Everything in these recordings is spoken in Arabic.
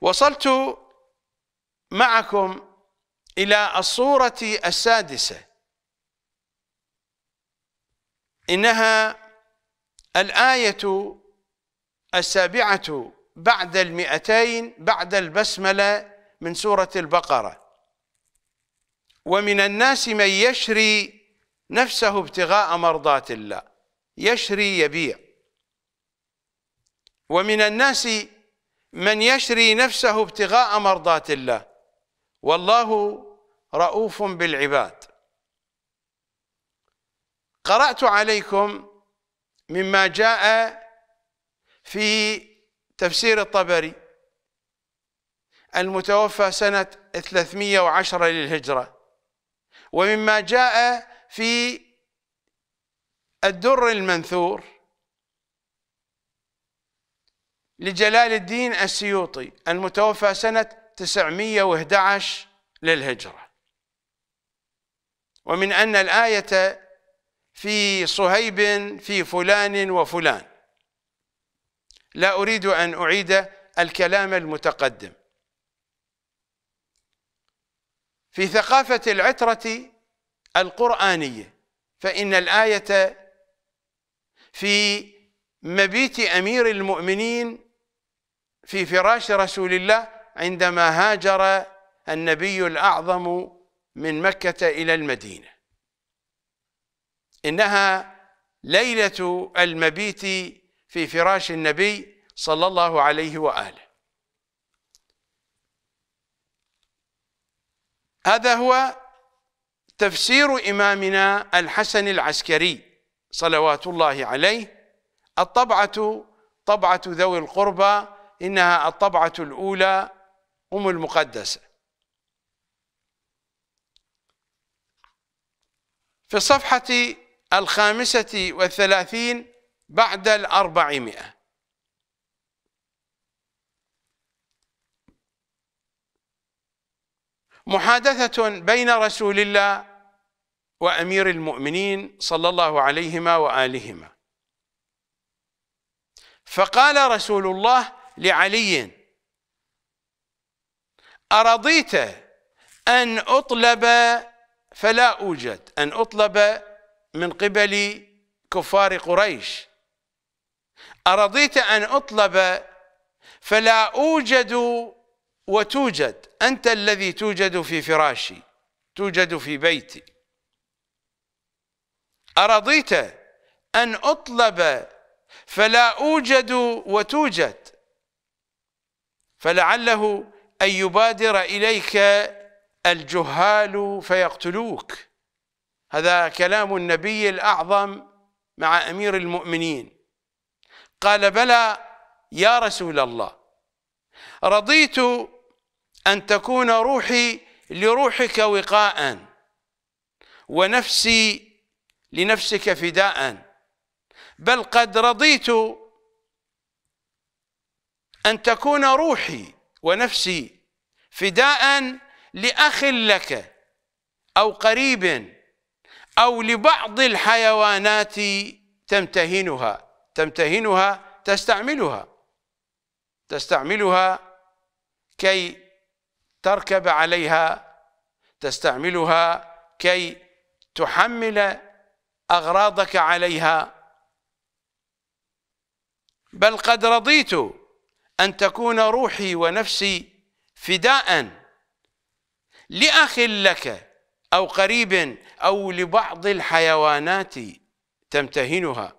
وصلت معكم إلى الصورة السادسة إنها الآية السابعة بعد المئتين بعد البسملة من سورة البقرة ومن الناس من يشري نفسه ابتغاء مرضات الله يشري يبيع ومن الناس من يشري نفسه ابتغاء مرضات الله والله رؤوف بالعباد قرأت عليكم مما جاء في تفسير الطبري المتوفى سنة 310 للهجرة ومما جاء في الدر المنثور لجلال الدين السيوطي المتوفى سنة 911 للهجرة ومن أن الآية في صهيب في فلان وفلان لا أريد أن أعيد الكلام المتقدم في ثقافة العترة القرآنية فإن الآية في مبيت أمير المؤمنين في فراش رسول الله عندما هاجر النبي الأعظم من مكة إلى المدينة إنها ليلة المبيت في فراش النبي صلى الله عليه وآله هذا هو تفسير إمامنا الحسن العسكري صلوات الله عليه الطبعة طبعة ذوي القربى إنها الطبعة الأولى أم المقدسة في الصفحة الخامسة والثلاثين بعد الأربعمائة محادثة بين رسول الله وأمير المؤمنين صلى الله عليهما وآلهما فقال رسول الله لعلي أرضيت أن أطلب فلا أوجد أن أطلب من قبل كفار قريش أرضيت أن أطلب فلا أوجد وتوجد أنت الذي توجد في فراشي توجد في بيتي أرضيت أن أطلب فلا أوجد وتوجد فلعله أن يبادر إليك الجهال فيقتلوك هذا كلام النبي الأعظم مع أمير المؤمنين قال بلى يا رسول الله رضيت أن تكون روحي لروحك وقاء ونفسي لنفسك فداء بل قد رضيت أن تكون روحي ونفسي فداء لأخ لك أو قريب أو لبعض الحيوانات تمتهنها تمتهنها تستعملها تستعملها كي تركب عليها تستعملها كي تحمل أغراضك عليها بل قد رضيت أن تكون روحي ونفسي فداء لأخ لك أو قريب أو لبعض الحيوانات تمتهنها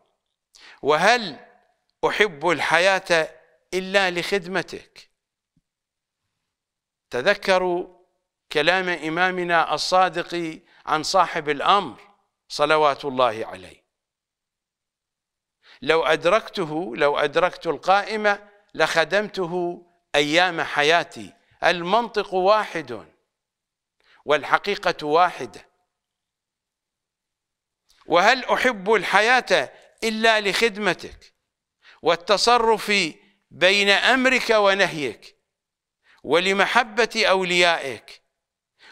وهل أحب الحياة إلا لخدمتك تذكروا كلام إمامنا الصادق عن صاحب الأمر صلوات الله عليه لو أدركته لو أدركت القائمة لخدمته أيام حياتي المنطق واحد والحقيقة واحدة وهل أحب الحياة إلا لخدمتك والتصرف بين أمرك ونهيك ولمحبة أوليائك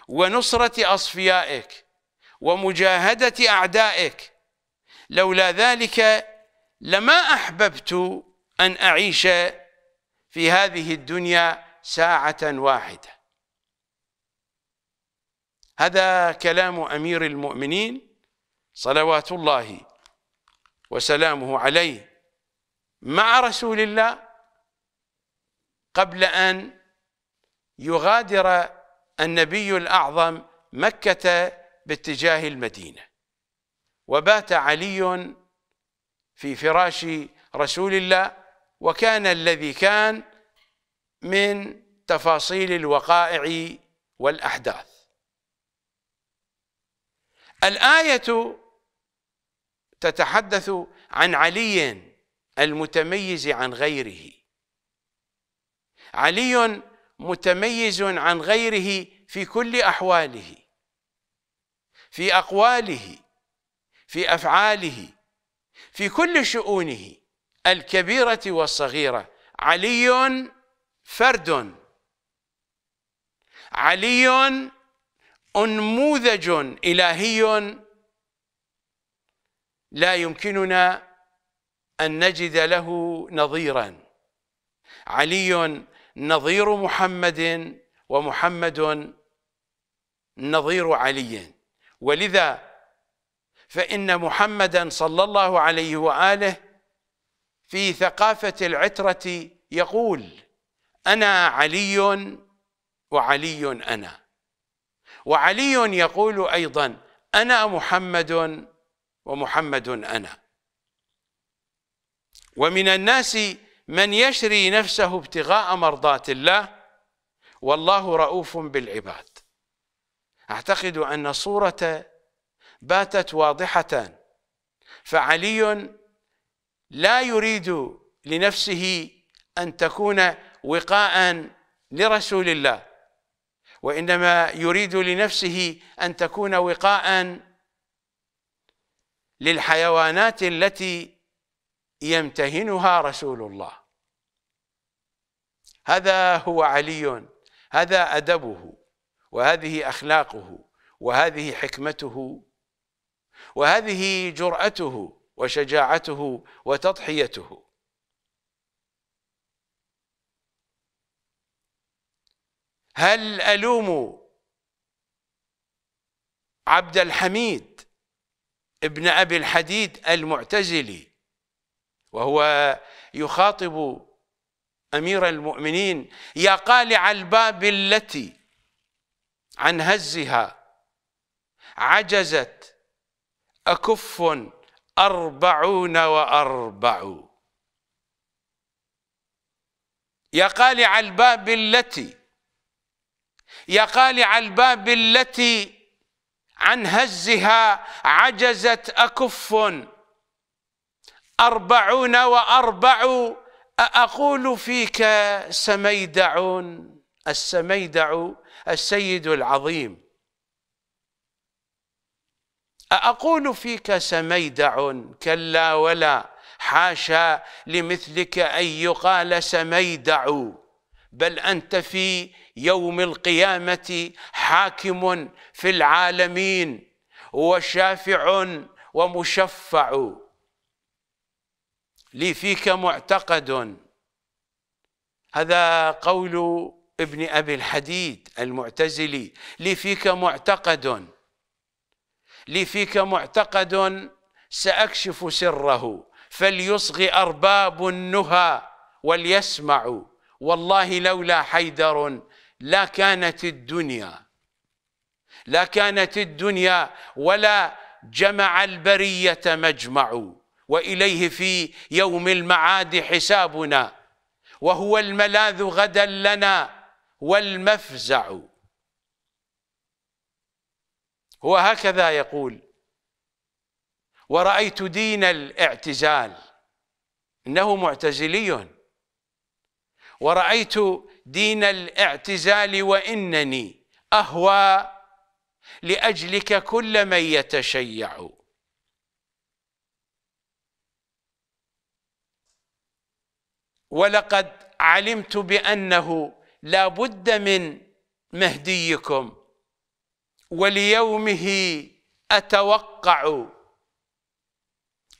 ونصرة أصفيائك ومجاهدة أعدائك لولا ذلك لما أحببت أن أعيش في هذه الدنيا ساعة واحدة هذا كلام أمير المؤمنين صلوات الله وسلامه عليه مع رسول الله قبل أن يغادر النبي الأعظم مكة باتجاه المدينة وبات علي في فراش رسول الله وكان الذي كان من تفاصيل الوقائع والأحداث الآية تتحدث عن علي المتميز عن غيره علي متميز عن غيره في كل أحواله في أقواله في أفعاله في كل شؤونه الكبيرة والصغيرة علي فرد علي انموذج إلهي لا يمكننا أن نجد له نظيرا علي نظير محمد ومحمد نظير علي ولذا فإن محمدا صلى الله عليه وآله في ثقافة العترة يقول أنا علي وعلي أنا وعلي يقول أيضا أنا محمد ومحمد أنا ومن الناس من يشري نفسه ابتغاء مرضات الله والله رؤوف بالعباد أعتقد أن الصورة باتت واضحة فعلي لا يريد لنفسه أن تكون وقاء لرسول الله وإنما يريد لنفسه أن تكون وقاء للحيوانات التي يمتهنها رسول الله هذا هو علي هذا أدبه وهذه أخلاقه وهذه حكمته وهذه جرأته وشجاعته وتضحيته هل ألوم عبد الحميد ابن أبي الحديد المعتزلي وهو يخاطب أمير المؤمنين يا قالع الباب التي عن هزها عجزت أكف أربعون وأربع يا قالع الباب التي يا قالع الباب التي عن هزها عجزت أكف أربعون وأربع أقول فيك سميدع السميدع السيد العظيم أقول فيك سميدع كلا ولا حاشا لمثلك أن يقال سميدع بل أنت في يوم القيامة حاكم في العالمين وشافع ومشفع لي فيك معتقد هذا قول ابن أبي الحديد المعتزلي لي فيك معتقد لي فيك معتقد سأكشف سره فليصغي أرباب النهى وليسمعوا والله لولا حيدر لا كانت الدنيا لا كانت الدنيا ولا جمع البرية مجمع وإليه في يوم المعاد حسابنا وهو الملاذ غدا لنا والمفزع هو هكذا يقول ورأيت دين الاعتزال إنه معتزلي ورأيت دين الاعتزال وإنني أهوى لأجلك كل من يتشيع ولقد علمت بأنه لا بد من مهديكم وليومه أتوقع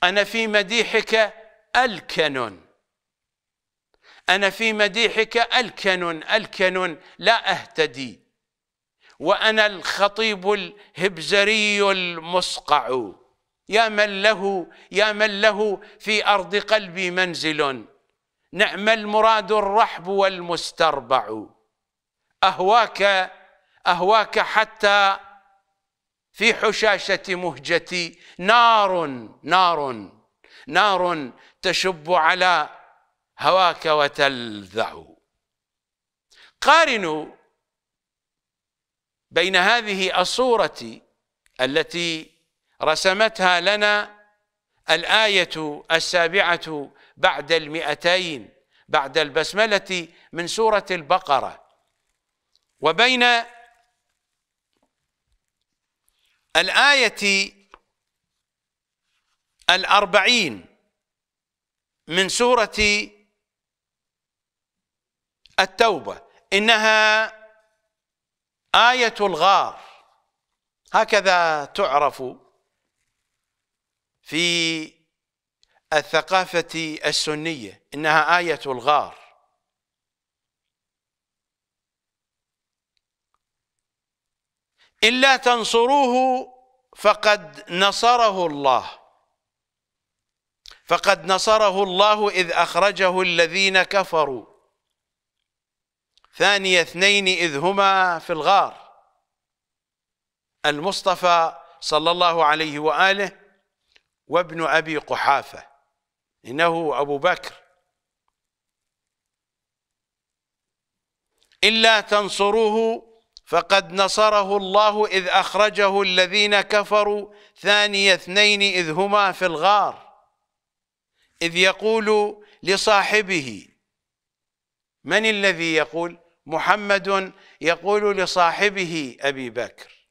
أنا في مديحك ألكن أنا في مديحك ألكن ألكن لا أهتدي وأنا الخطيب الهبزري المصقع يا من له يا من له في أرض قلبي منزل نعم المراد الرحب والمستربع أهواك أهواك حتى في حشاشة مهجتي نار نار نار تشب على هواك وتلذع قارنوا بين هذه الصورة التي رسمتها لنا الآية السابعة بعد المئتين بعد البسملة من سورة البقرة وبين الآية الأربعين من سورة التوبة إنها آية الغار هكذا تعرف في الثقافة السنية إنها آية الغار إلا تنصروه فقد نصره الله فقد نصره الله إذ أخرجه الذين كفروا ثاني اثنين إذ هما في الغار المصطفى صلى الله عليه وآله وابن أبي قحافة إنه أبو بكر إلا تنصروه فقد نصره الله إذ أخرجه الذين كفروا ثاني اثنين إذ هما في الغار إذ يقول لصاحبه من الذي يقول محمد يقول لصاحبه أبي بكر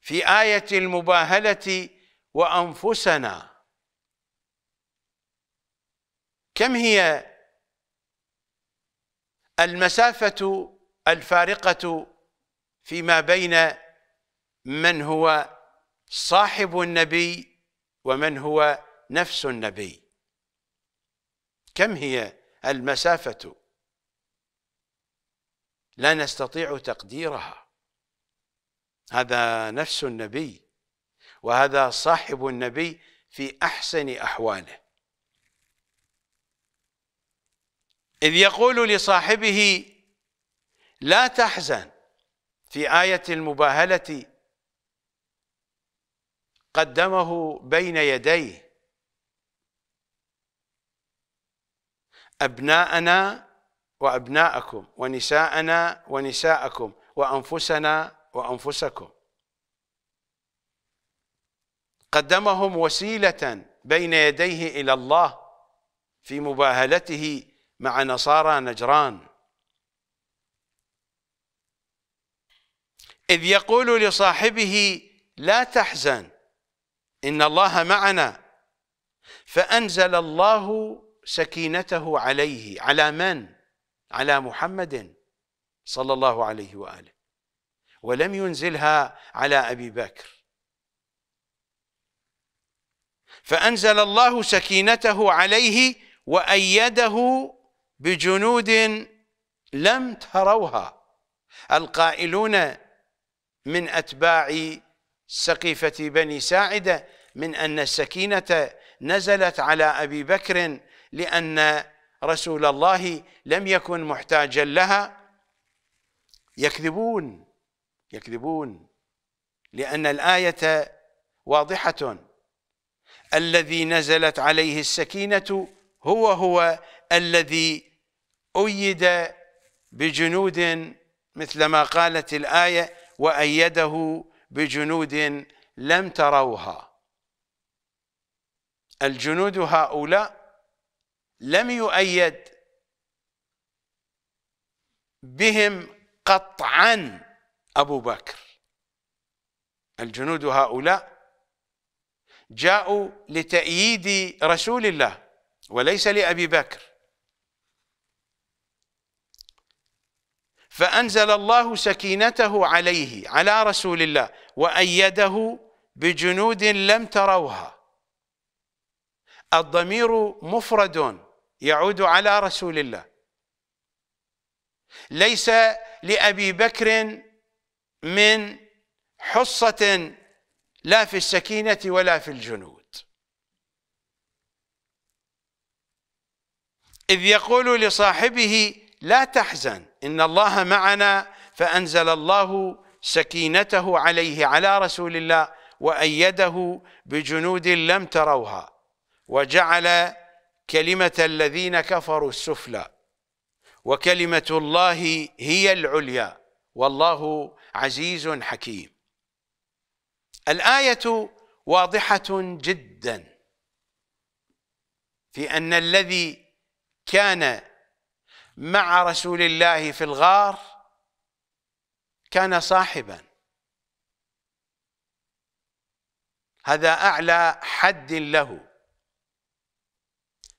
في آية المباهلة وأنفسنا كم هي المسافة الفارقة فيما بين من هو صاحب النبي ومن هو نفس النبي كم هي المسافة لا نستطيع تقديرها هذا نفس النبي وهذا صاحب النبي في أحسن أحواله إذ يقول لصاحبه لا تحزن في آية المباهلة قدمه بين يديه أبناءنا وأبناءكم ونساءنا ونساءكم وأنفسنا وأنفسكم قدمهم وسيلة بين يديه إلى الله في مباهلته مع نصارى نجران إذ يقول لصاحبه لا تحزن إن الله معنا فأنزل الله سكينته عليه على من؟ على محمد صلى الله عليه واله ولم ينزلها على ابي بكر فانزل الله سكينته عليه وايده بجنود لم تروها القائلون من اتباع سقيفه بني ساعده من ان السكينه نزلت على ابي بكر لان رسول الله لم يكن محتاجا لها يكذبون يكذبون لأن الآية واضحة الذي نزلت عليه السكينة هو هو الذي أيد بجنود مثل ما قالت الآية وأيده بجنود لم تروها الجنود هؤلاء لم يؤيد بهم قطعا ابو بكر الجنود هؤلاء جاءوا لتأييد رسول الله وليس لأبي بكر فأنزل الله سكينته عليه على رسول الله وأيده بجنود لم تروها الضمير مفرد يعود على رسول الله ليس لأبي بكر من حصة لا في السكينة ولا في الجنود إذ يقول لصاحبه لا تحزن إن الله معنا فأنزل الله سكينته عليه على رسول الله وأيده بجنود لم تروها وجعل كلمة الذين كفروا السفلى وكلمة الله هي العليا والله عزيز حكيم الآية واضحة جدا في أن الذي كان مع رسول الله في الغار كان صاحبا هذا أعلى حد له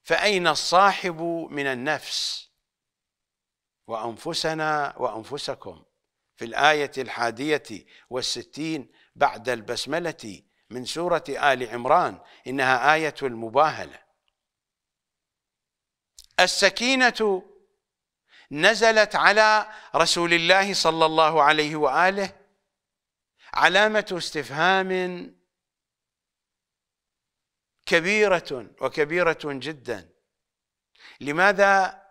فأين الصاحب من النفس وأنفسنا وأنفسكم في الآية الحادية والستين بعد البسملة من سورة آل عمران إنها آية المباهلة السكينة نزلت على رسول الله صلى الله عليه وآله علامة استفهام كبيرة وكبيرة جدا لماذا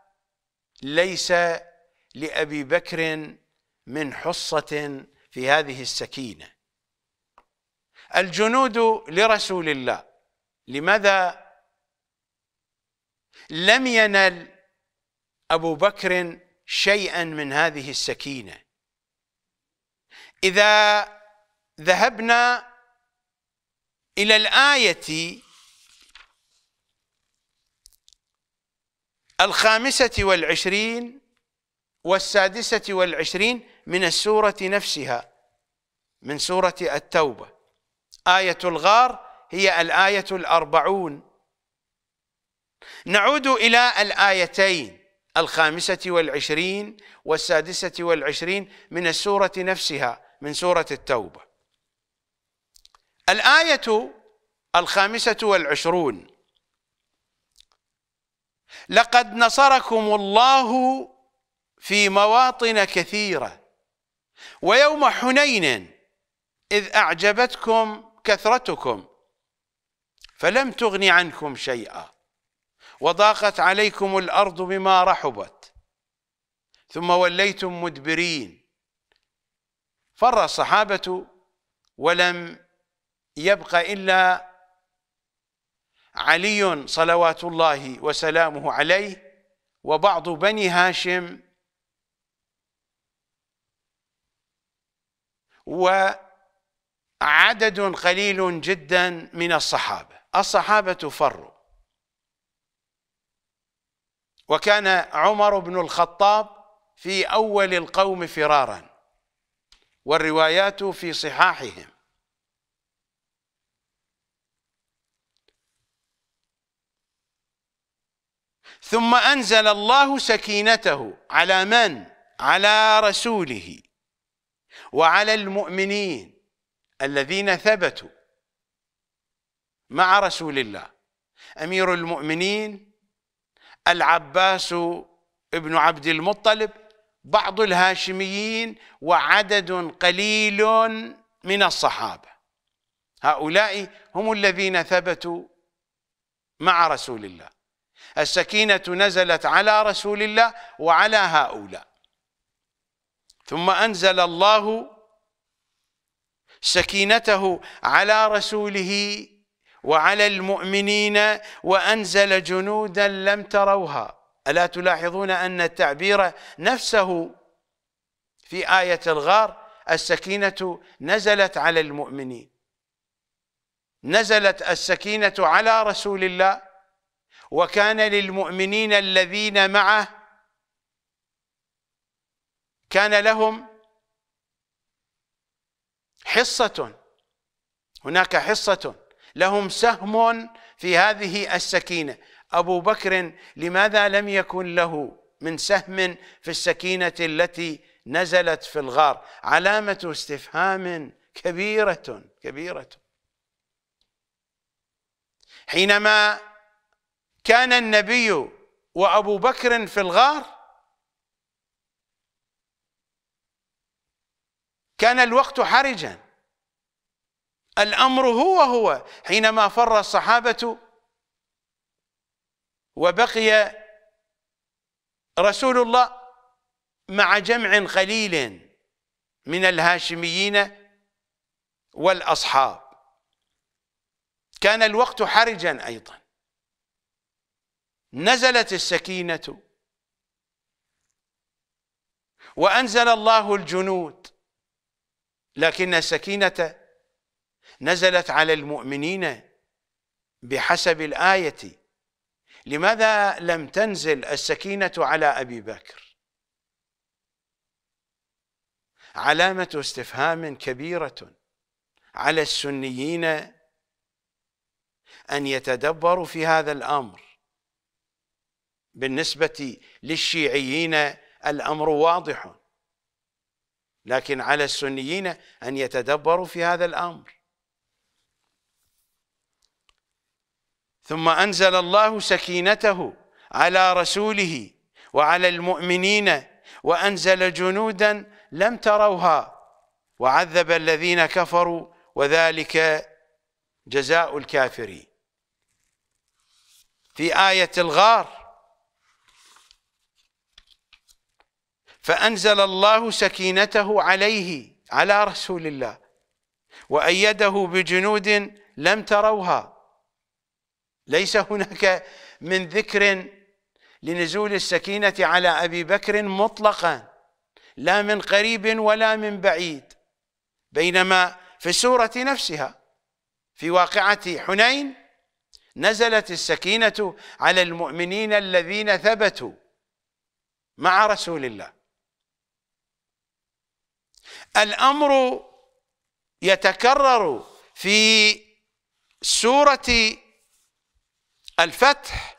ليس لأبي بكر من حصة في هذه السكينة الجنود لرسول الله لماذا لم ينل أبو بكر شيئا من هذه السكينة إذا ذهبنا إلى الآية الخامسة والعشرين والسادسة والعشرين من السورة نفسها من سورة التوبة آية الغار هي الآية الأربعون نعود إلى الآيتين الخامسة والعشرين والسادسة والعشرين من السورة نفسها من سورة التوبة الآية الخامسة والعشرون لقد نصركم الله في مواطن كثيرة ويوم حنين إذ أعجبتكم كثرتكم فلم تغن عنكم شيئا وضاقت عليكم الأرض بما رحبت ثم وليتم مدبرين فر الصحابة ولم يبق إلا علي صلوات الله وسلامه عليه وبعض بني هاشم وعدد قليل جدا من الصحابة الصحابة فروا وكان عمر بن الخطاب في أول القوم فرارا والروايات في صحاحهم ثم أنزل الله سكينته على من؟ على رسوله وعلى المؤمنين الذين ثبتوا مع رسول الله أمير المؤمنين العباس ابن عبد المطلب بعض الهاشميين وعدد قليل من الصحابة هؤلاء هم الذين ثبتوا مع رسول الله السكينة نزلت على رسول الله وعلى هؤلاء ثم أنزل الله سكينته على رسوله وعلى المؤمنين وأنزل جنودا لم تروها ألا تلاحظون أن التعبير نفسه في آية الغار السكينة نزلت على المؤمنين نزلت السكينة على رسول الله وكان للمؤمنين الذين معه كان لهم حصة هناك حصة لهم سهم في هذه السكينة أبو بكر لماذا لم يكن له من سهم في السكينة التي نزلت في الغار علامة استفهام كبيرة كبيرة حينما كان النبي وابو بكر في الغار كان الوقت حرجا الامر هو هو حينما فر الصحابه وبقي رسول الله مع جمع قليل من الهاشميين والاصحاب كان الوقت حرجا ايضا نزلت السكينة وأنزل الله الجنود لكن السكينة نزلت على المؤمنين بحسب الآية لماذا لم تنزل السكينة على أبي بكر علامة استفهام كبيرة على السنيين أن يتدبروا في هذا الأمر بالنسبة للشيعيين الأمر واضح لكن على السنيين أن يتدبروا في هذا الأمر ثم أنزل الله سكينته على رسوله وعلى المؤمنين وأنزل جنودا لم تروها وعذب الذين كفروا وذلك جزاء الكافرين في آية الغار فأنزل الله سكينته عليه على رسول الله وأيده بجنود لم تروها ليس هناك من ذكر لنزول السكينة على أبي بكر مطلقا لا من قريب ولا من بعيد بينما في السورة نفسها في واقعة حنين نزلت السكينة على المؤمنين الذين ثبتوا مع رسول الله الامر يتكرر في سوره الفتح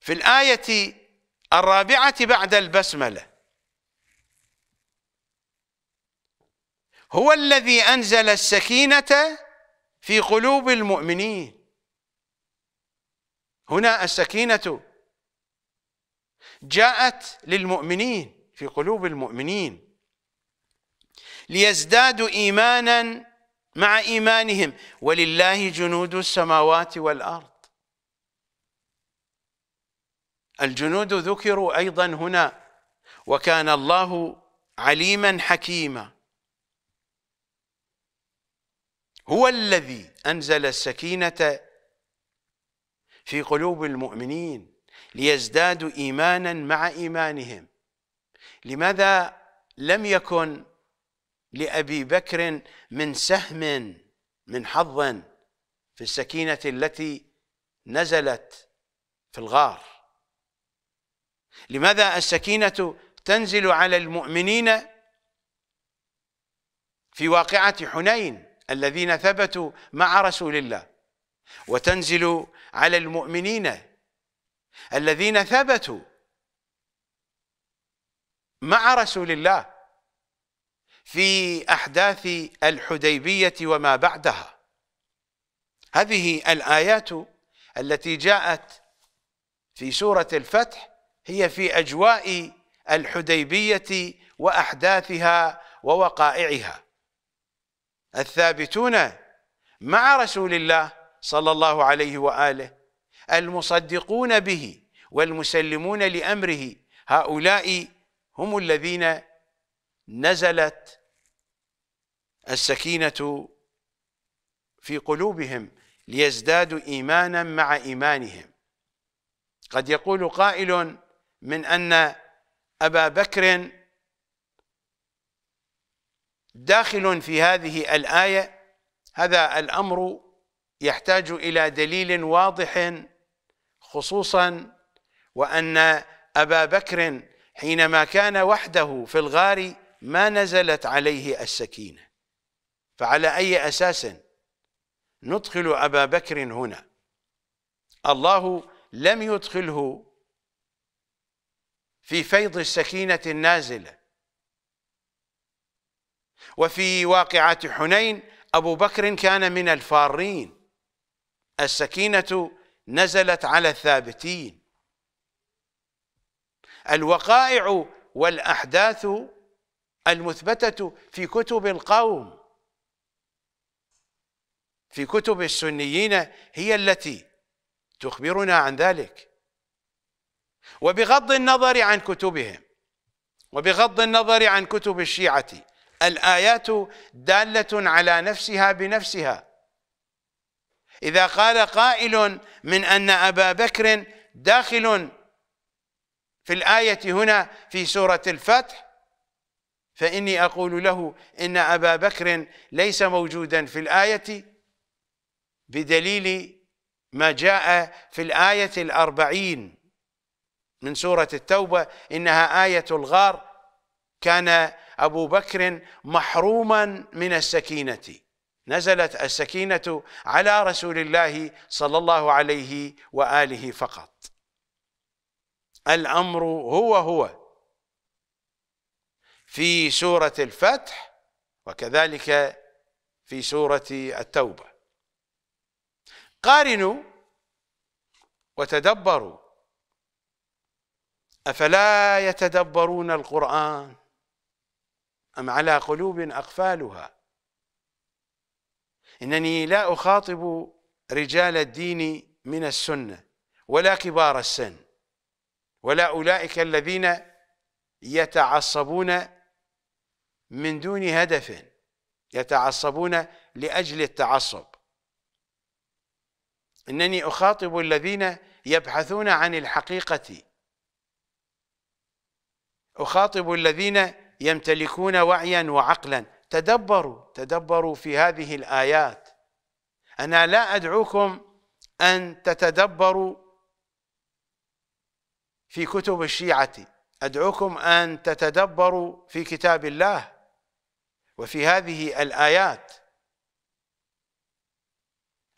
في الايه الرابعه بعد البسمله هو الذي انزل السكينه في قلوب المؤمنين هنا السكينه جاءت للمؤمنين في قلوب المؤمنين ليزدادوا ايمانا مع ايمانهم ولله جنود السماوات والارض الجنود ذكروا ايضا هنا وكان الله عليما حكيما هو الذي انزل السكينه في قلوب المؤمنين ليزدادوا إيمانا مع إيمانهم لماذا لم يكن لأبي بكر من سهم من حظ في السكينة التي نزلت في الغار لماذا السكينة تنزل على المؤمنين في واقعة حنين الذين ثبتوا مع رسول الله وتنزل على المؤمنين الذين ثبتوا مع رسول الله في أحداث الحديبية وما بعدها هذه الآيات التي جاءت في سورة الفتح هي في أجواء الحديبية وأحداثها ووقائعها الثابتون مع رسول الله صلى الله عليه وآله المصدقون به والمسلمون لامره هؤلاء هم الذين نزلت السكينه في قلوبهم ليزدادوا ايمانا مع ايمانهم قد يقول قائل من ان ابا بكر داخل في هذه الايه هذا الامر يحتاج الى دليل واضح خصوصا وأن أبا بكر حينما كان وحده في الغار ما نزلت عليه السكينة فعلى أي أساس ندخل أبا بكر هنا الله لم يدخله في فيض السكينة النازلة وفي واقعة حنين أبو بكر كان من الفارين السكينة نزلت على الثابتين الوقائع والأحداث المثبتة في كتب القوم في كتب السنيين هي التي تخبرنا عن ذلك وبغض النظر عن كتبهم وبغض النظر عن كتب الشيعة الآيات دالة على نفسها بنفسها إذا قال قائل من أن أبا بكر داخل في الآية هنا في سورة الفتح فإني أقول له إن أبا بكر ليس موجودا في الآية بدليل ما جاء في الآية الأربعين من سورة التوبة إنها آية الغار كان أبو بكر محروما من السكينة نزلت السكينة على رسول الله صلى الله عليه وآله فقط الأمر هو هو في سورة الفتح وكذلك في سورة التوبة قارنوا وتدبروا أفلا يتدبرون القرآن أم على قلوب أقفالها إنني لا أخاطب رجال الدين من السنة ولا كبار السن ولا أولئك الذين يتعصبون من دون هدف يتعصبون لأجل التعصب إنني أخاطب الذين يبحثون عن الحقيقة أخاطب الذين يمتلكون وعيا وعقلا تدبروا تدبروا في هذه الآيات أنا لا أدعوكم أن تتدبروا في كتب الشيعة أدعوكم أن تتدبروا في كتاب الله وفي هذه الآيات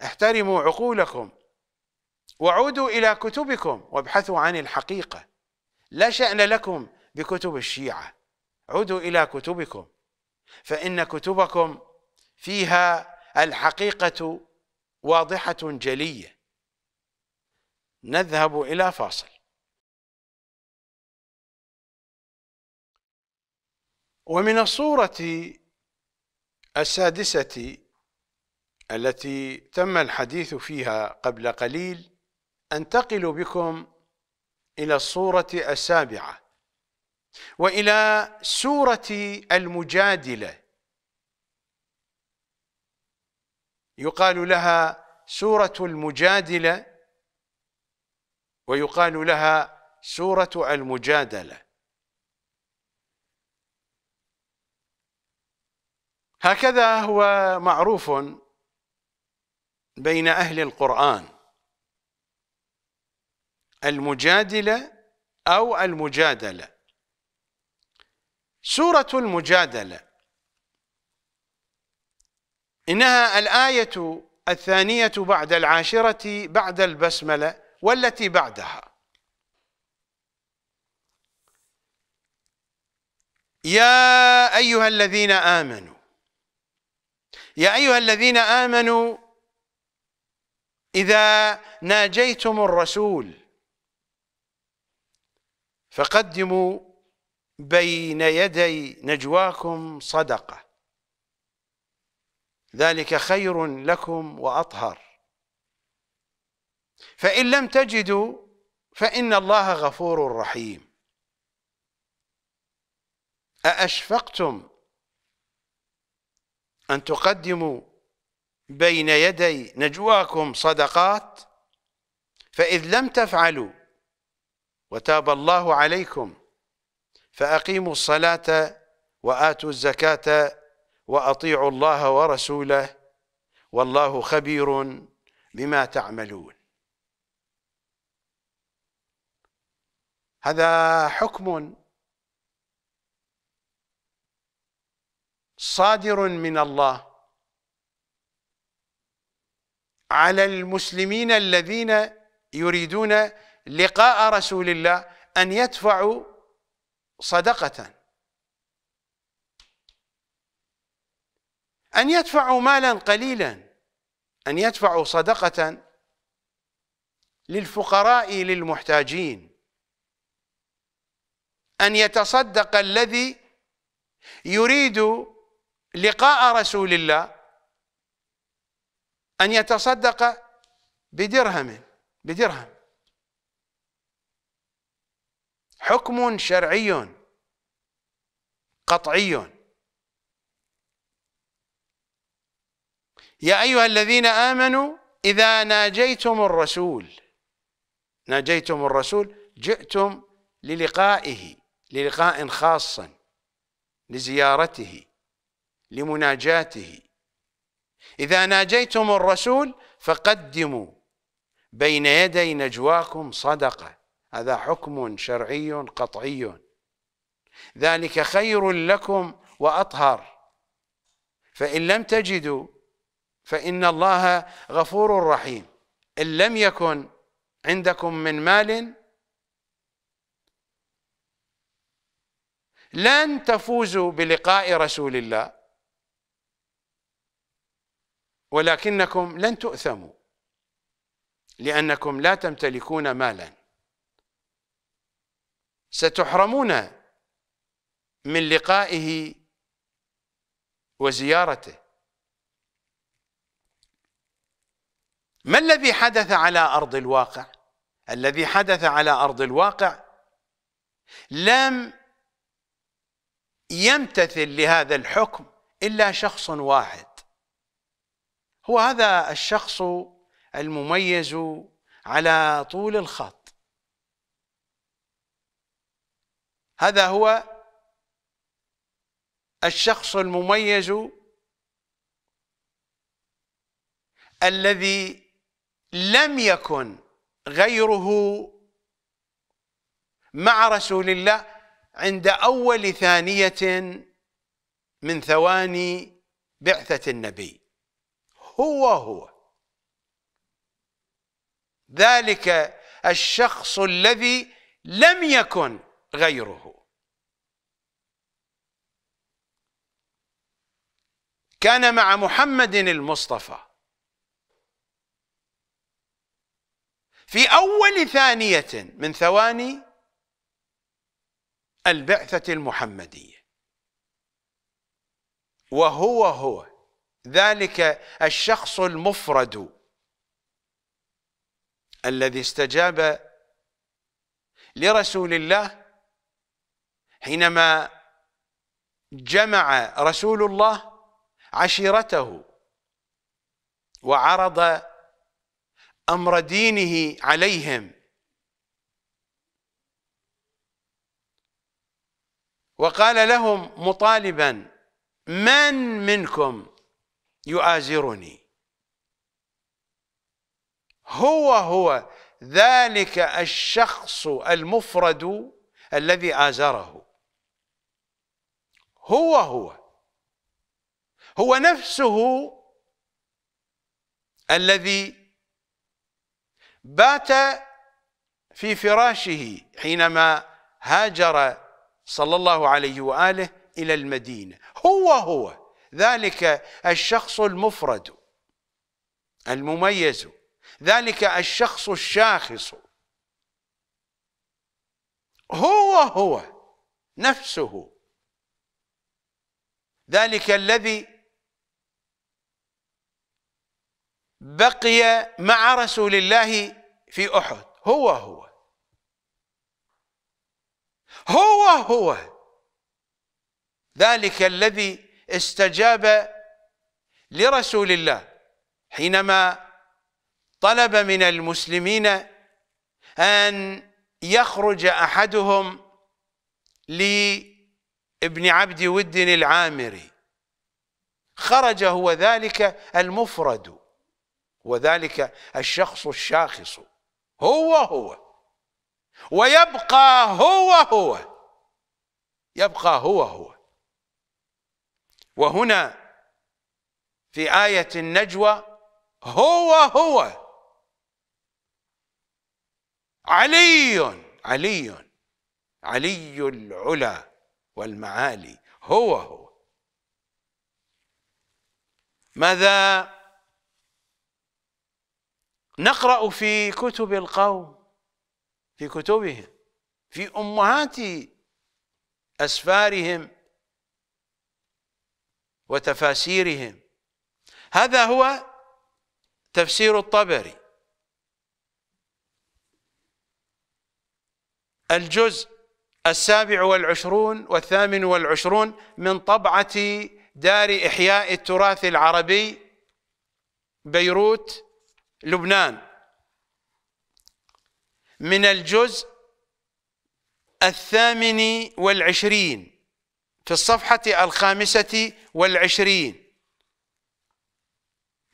احترموا عقولكم وعودوا إلى كتبكم وابحثوا عن الحقيقة لا شأن لكم بكتب الشيعة عودوا إلى كتبكم فإن كتبكم فيها الحقيقة واضحة جلية نذهب إلى فاصل ومن الصورة السادسة التي تم الحديث فيها قبل قليل أنتقل بكم إلى الصورة السابعة والى سوره المجادله يقال لها سوره المجادله ويقال لها سوره المجادله هكذا هو معروف بين اهل القران المجادله او المجادله سورة المجادلة إنها الآية الثانية بعد العاشرة بعد البسملة والتي بعدها يا أيها الذين آمنوا يا أيها الذين آمنوا إذا ناجيتم الرسول فقدموا بين يدي نجواكم صدقة ذلك خير لكم وأطهر فإن لم تجدوا فإن الله غفور رحيم أأشفقتم أن تقدموا بين يدي نجواكم صدقات فإذ لم تفعلوا وتاب الله عليكم فأقيموا الصلاة وآتوا الزكاة وأطيعوا الله ورسوله والله خبير بما تعملون هذا حكم صادر من الله على المسلمين الذين يريدون لقاء رسول الله أن يدفعوا صدقة أن يدفعوا مالا قليلا أن يدفعوا صدقة للفقراء للمحتاجين أن يتصدق الذي يريد لقاء رسول الله أن يتصدق بدرهم بدرهم حكم شرعي قطعي يا أيها الذين آمنوا إذا ناجيتم الرسول ناجيتم الرسول جئتم للقائه للقاء خاصا لزيارته لمناجاته إذا ناجيتم الرسول فقدموا بين يدي نجواكم صدقة هذا حكم شرعي قطعي ذلك خير لكم وأطهر فإن لم تجدوا فإن الله غفور رحيم إن لم يكن عندكم من مال لن تفوزوا بلقاء رسول الله ولكنكم لن تؤثموا لأنكم لا تمتلكون مالا ستحرمون من لقائه وزيارته ما الذي حدث على أرض الواقع الذي حدث على أرض الواقع لم يمتثل لهذا الحكم إلا شخص واحد هو هذا الشخص المميز على طول الخط هذا هو الشخص المميز الذي لم يكن غيره مع رسول الله عند اول ثانيه من ثواني بعثه النبي هو هو ذلك الشخص الذي لم يكن غيره كان مع محمد المصطفى في أول ثانية من ثواني البعثة المحمدية وهو هو ذلك الشخص المفرد الذي استجاب لرسول الله حينما جمع رسول الله عشيرته وعرض امر دينه عليهم وقال لهم مطالبا من منكم يؤازرني هو هو ذلك الشخص المفرد الذي آزره هو هو هو نفسه الذي بات في فراشه حينما هاجر صلى الله عليه واله الى المدينه هو هو ذلك الشخص المفرد المميز ذلك الشخص الشاخص هو هو نفسه ذلك الذي بقي مع رسول الله في أحد هو هو هو هو ذلك الذي استجاب لرسول الله حينما طلب من المسلمين أن يخرج أحدهم لي ابن عبد ود العامري خرج هو ذلك المفرد وذلك الشخص الشاخص هو هو ويبقى هو هو يبقى هو هو وهنا في آية النجوى هو هو علي علي علي العلا والمعالي هو هو ماذا نقرا في كتب القوم في كتبهم في امهات اسفارهم وتفاسيرهم هذا هو تفسير الطبري الجزء السابع والعشرون والثامن والعشرون من طبعة دار إحياء التراث العربي بيروت لبنان من الجزء الثامن والعشرين في الصفحة الخامسة والعشرين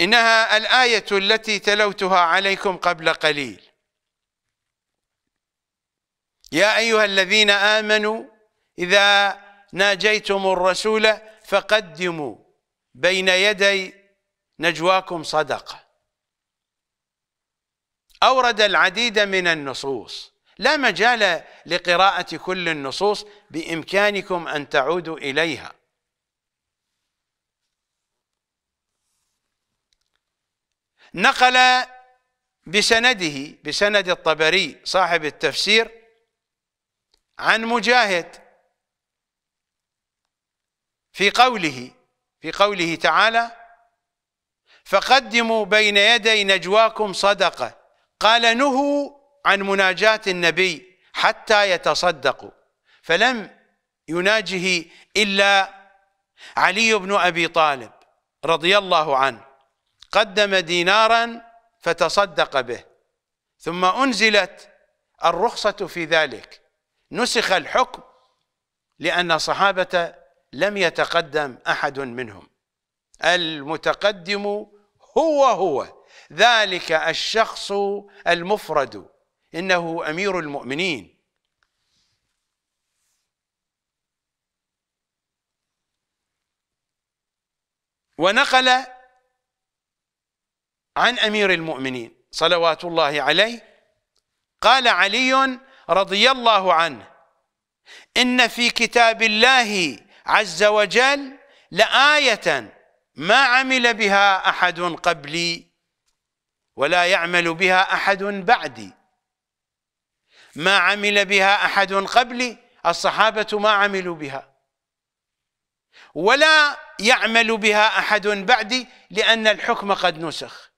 إنها الآية التي تلوتها عليكم قبل قليل يا أيها الذين آمنوا إذا ناجيتم الرسول فقدموا بين يدي نجواكم صدقة أورد العديد من النصوص لا مجال لقراءة كل النصوص بإمكانكم أن تعودوا إليها نقل بسنده بسند الطبري صاحب التفسير عن مجاهد في قوله في قوله تعالى فقدموا بين يدي نجواكم صدقة قال نهوا عن مناجاة النبي حتى يتصدقوا فلم يناجه إلا علي بن أبي طالب رضي الله عنه قدم دينارا فتصدق به ثم أنزلت الرخصة في ذلك نسخ الحكم لأن صحابة لم يتقدم أحد منهم المتقدم هو هو ذلك الشخص المفرد إنه أمير المؤمنين ونقل عن أمير المؤمنين صلوات الله عليه قال علي رضي الله عنه إن في كتاب الله عز وجل لآية ما عمل بها أحد قبلي ولا يعمل بها أحد بعدي ما عمل بها أحد قبلي الصحابة ما عملوا بها ولا يعمل بها أحد بعدي لأن الحكم قد نسخ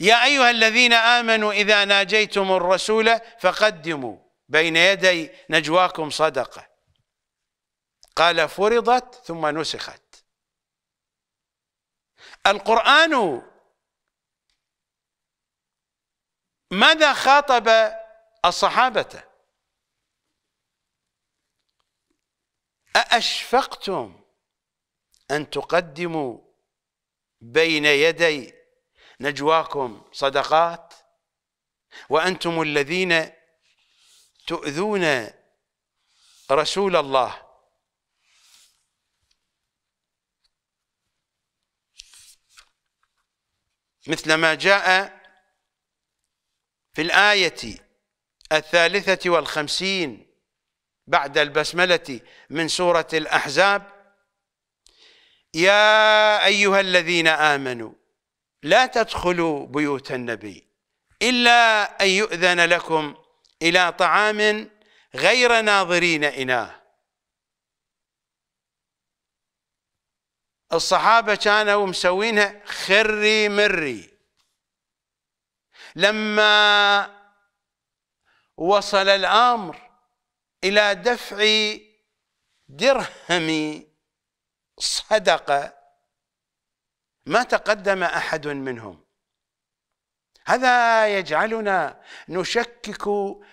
يا أيها الذين آمنوا إذا ناجيتم الرسول فقدموا بين يدي نجواكم صدقة قال فرضت ثم نسخت القرآن ماذا خاطب الصحابة أأشفقتم أن تقدموا بين يدي نجواكم صدقات وأنتم الذين تؤذون رسول الله مثل ما جاء في الآية الثالثة والخمسين بعد البسملة من سورة الأحزاب يا أيها الذين آمنوا لا تدخلوا بيوت النبي إلا أن يؤذن لكم إلى طعام غير ناظرين إناه الصحابة كانوا مسوينها خري مري لما وصل الأمر إلى دفع درهم صدقة ما تقدم أحد منهم هذا يجعلنا نشكك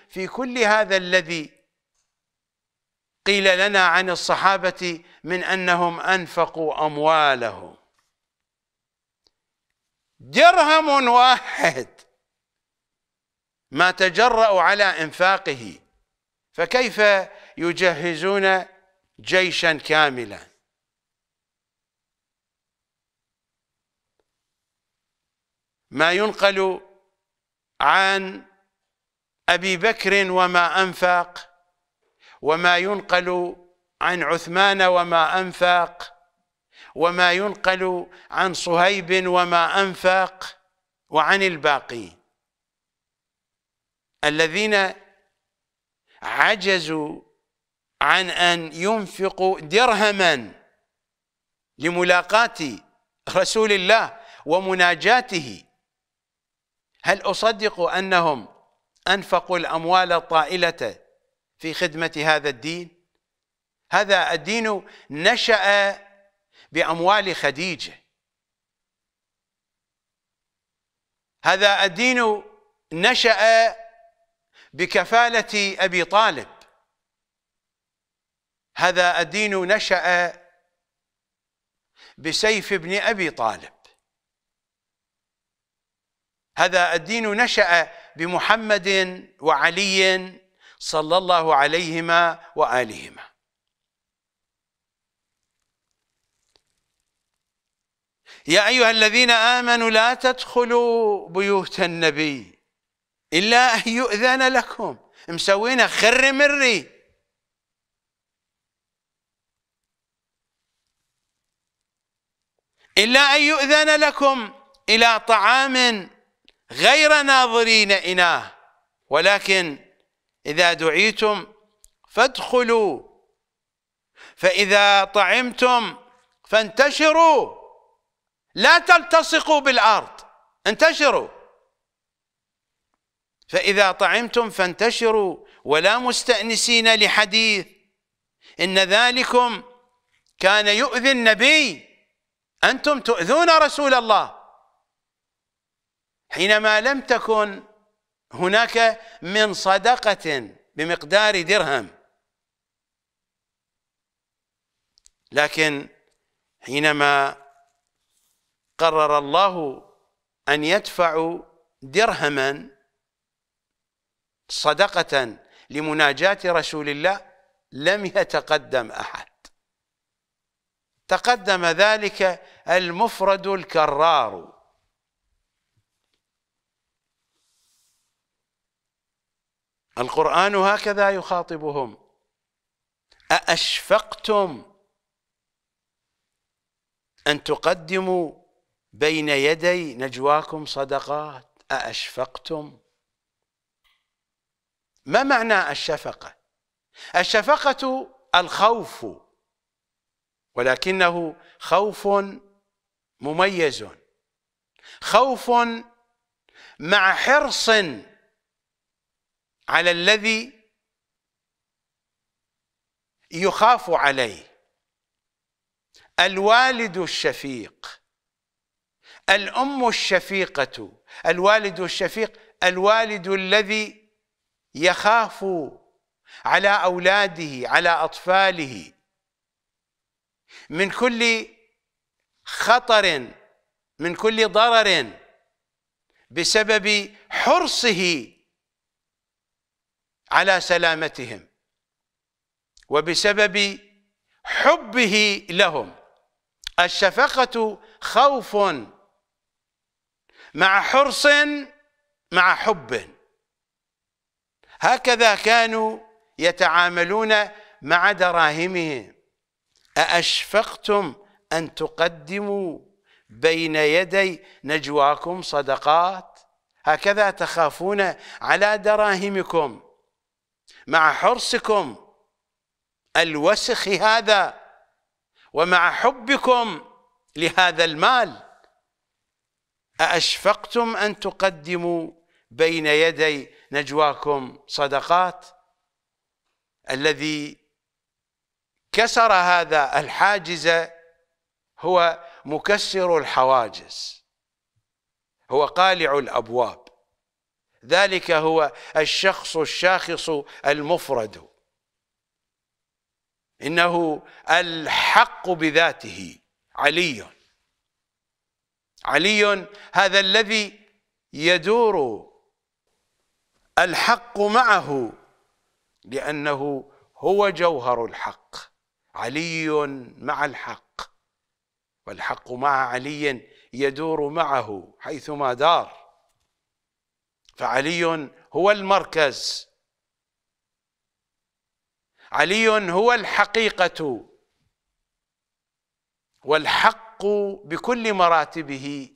في كل هذا الذي قيل لنا عن الصحابة من أنهم أنفقوا أموالهم درهم واحد ما تجرأوا على إنفاقه فكيف يجهزون جيشا كاملا ما ينقل عن أبي بكر وما أنفق وما ينقل عن عثمان وما أنفق وما ينقل عن صهيب وما أنفق وعن الباقي الذين عجزوا عن أن ينفقوا درهما لملاقاة رسول الله ومناجاته هل أصدق أنهم أنفقوا الأموال الطائلة في خدمة هذا الدين هذا الدين نشأ بأموال خديجة هذا الدين نشأ بكفالة أبي طالب هذا الدين نشأ بسيف بن أبي طالب هذا الدين نشأ بمحمد وعلي صلى الله عليهما وآلهما يا أيها الذين آمنوا لا تدخلوا بيوت النبي إلا أن يؤذن لكم مسوينا خر مري إلا أن يؤذن لكم إلى طعام غير ناظرين إناه ولكن إذا دعيتم فادخلوا فإذا طعمتم فانتشروا لا تلتصقوا بالأرض انتشروا فإذا طعمتم فانتشروا ولا مستأنسين لحديث إن ذلكم كان يؤذي النبي أنتم تؤذون رسول الله حينما لم تكن هناك من صدقة بمقدار درهم لكن حينما قرر الله أن يدفع درهما صدقة لمناجاة رسول الله لم يتقدم أحد تقدم ذلك المفرد الكرار القرآن هكذا يخاطبهم أأشفقتم أن تقدموا بين يدي نجواكم صدقات أأشفقتم ما معنى الشفقة الشفقة الخوف ولكنه خوف مميز خوف مع حرص على الذي يخاف عليه الوالد الشفيق الام الشفيقه الوالد الشفيق الوالد الذي يخاف على اولاده على اطفاله من كل خطر من كل ضرر بسبب حرصه على سلامتهم وبسبب حبه لهم الشفقة خوف مع حرص مع حب هكذا كانوا يتعاملون مع دراهمهم أأشفقتم أن تقدموا بين يدي نجواكم صدقات هكذا تخافون على دراهمكم مع حرصكم الوسخ هذا ومع حبكم لهذا المال أأشفقتم أن تقدموا بين يدي نجواكم صدقات الذي كسر هذا الحاجز هو مكسر الحواجز هو قالع الأبواب ذلك هو الشخص الشاخص المفرد إنه الحق بذاته علي علي هذا الذي يدور الحق معه لأنه هو جوهر الحق علي مع الحق والحق مع علي يدور معه حيثما دار فعلي هو المركز علي هو الحقيقه والحق بكل مراتبه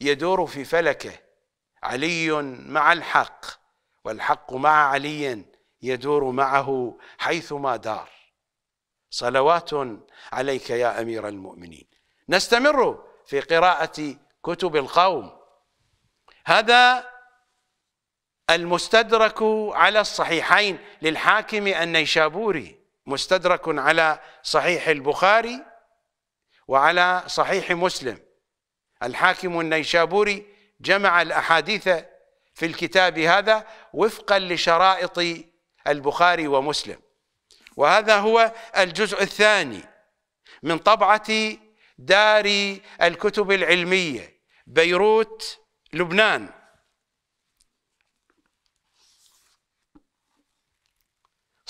يدور في فلكه علي مع الحق والحق مع علي يدور معه حيثما دار صلوات عليك يا امير المؤمنين نستمر في قراءه كتب القوم هذا المستدرك على الصحيحين للحاكم النيشابوري مستدرك على صحيح البخاري وعلى صحيح مسلم الحاكم النيشابوري جمع الأحاديث في الكتاب هذا وفقا لشرائط البخاري ومسلم وهذا هو الجزء الثاني من طبعة دار الكتب العلمية بيروت لبنان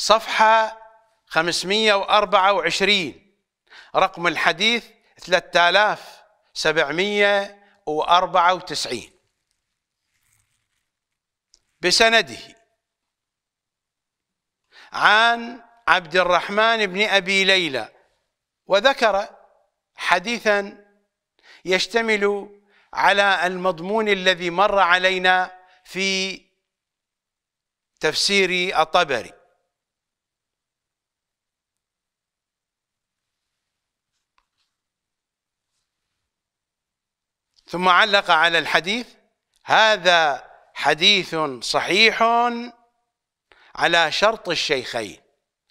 صفحة 524 رقم الحديث 3794 بسنده عن عبد الرحمن بن أبي ليلى وذكر حديثا يشتمل على المضمون الذي مر علينا في تفسير الطبري ثم علق على الحديث هذا حديث صحيح على شرط الشيخين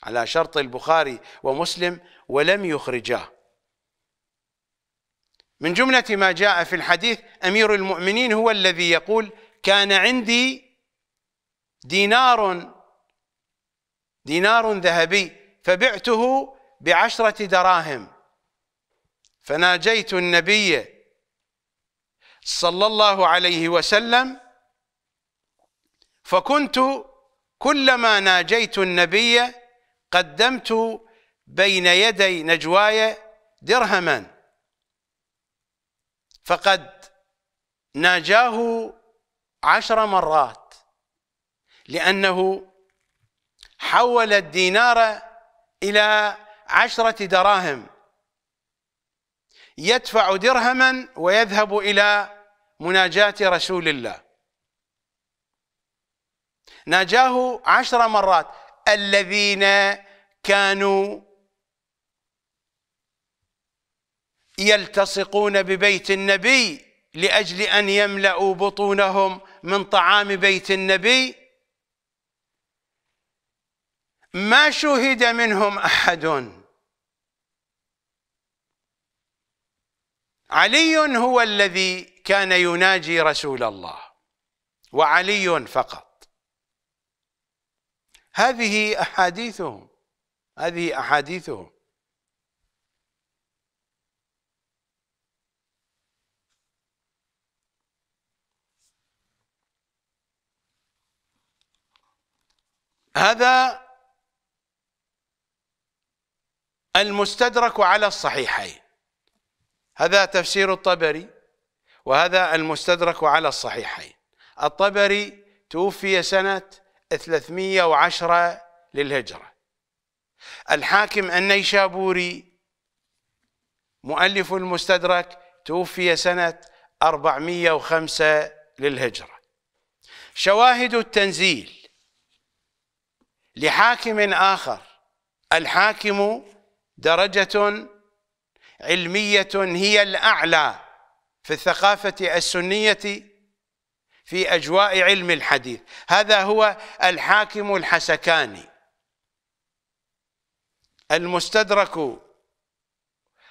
على شرط البخاري ومسلم ولم يخرجاه من جملة ما جاء في الحديث أمير المؤمنين هو الذي يقول كان عندي دينار دينار ذهبي فبعته بعشرة دراهم فناجيت النبي صلى الله عليه وسلم فكنت كلما ناجيت النبي قدمت بين يدي نجواي درهما فقد ناجاه عشر مرات لأنه حول الدينار إلى عشرة دراهم يدفع درهما ويذهب إلى مناجاة رسول الله ناجاه عشر مرات الذين كانوا يلتصقون ببيت النبي لأجل أن يملأوا بطونهم من طعام بيت النبي ما شهد منهم أحد علي هو الذي كان يناجي رسول الله وعلي فقط هذه أحاديثهم هذه أحاديثهم هذا المستدرك على الصحيحين هذا تفسير الطبري وهذا المستدرك على الصحيحين الطبري توفي سنة 310 للهجرة الحاكم النيشابوري مؤلف المستدرك توفي سنة 405 للهجرة شواهد التنزيل لحاكم آخر الحاكم درجة علمية هي الأعلى في الثقافة السنية في أجواء علم الحديث هذا هو الحاكم الحسكاني المستدرك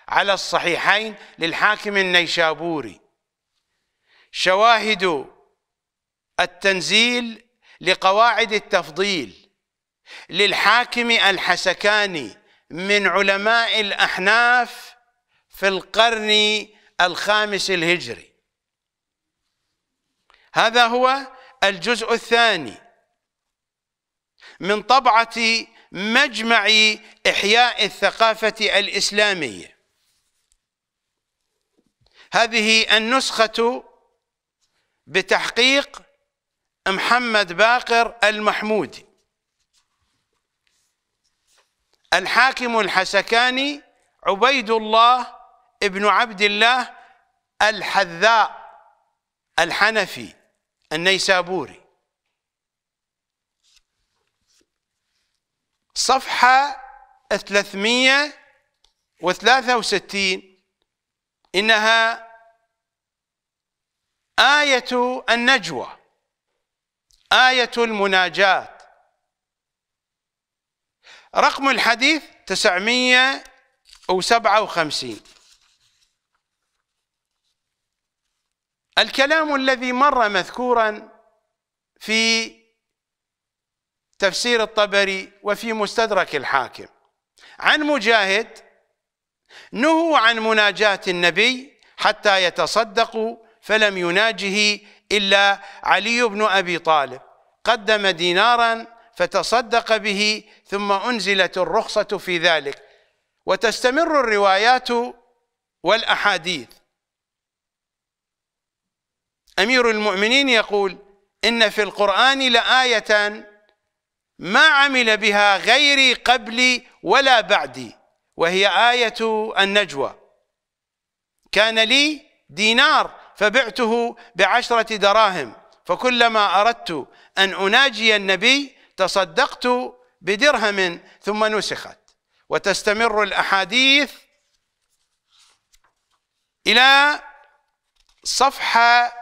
على الصحيحين للحاكم النيشابوري شواهد التنزيل لقواعد التفضيل للحاكم الحسكاني من علماء الأحناف في القرن الخامس الهجري هذا هو الجزء الثاني من طبعة مجمع إحياء الثقافة الإسلامية هذه النسخة بتحقيق محمد باقر المحمودي الحاكم الحسكاني عبيد الله ابن عبد الله الحذاء الحنفي النيسابوري صفحة 363 إنها آية النجوى آية المناجاة رقم الحديث تسعمية وسبعة وخمسين الكلام الذي مر مذكورا في تفسير الطبري وفي مستدرك الحاكم عن مجاهد نهوا عن مناجاة النبي حتى يتصدقوا فلم يناجه إلا علي بن أبي طالب قدم دينارا فتصدق به ثم أنزلت الرخصة في ذلك وتستمر الروايات والأحاديث أمير المؤمنين يقول إن في القرآن لآية ما عمل بها غيري قبلي ولا بعدي وهي آية النجوى كان لي دينار فبعته بعشرة دراهم فكلما أردت أن أناجي النبي تصدقت بدرهم ثم نسخت وتستمر الأحاديث إلى صفحة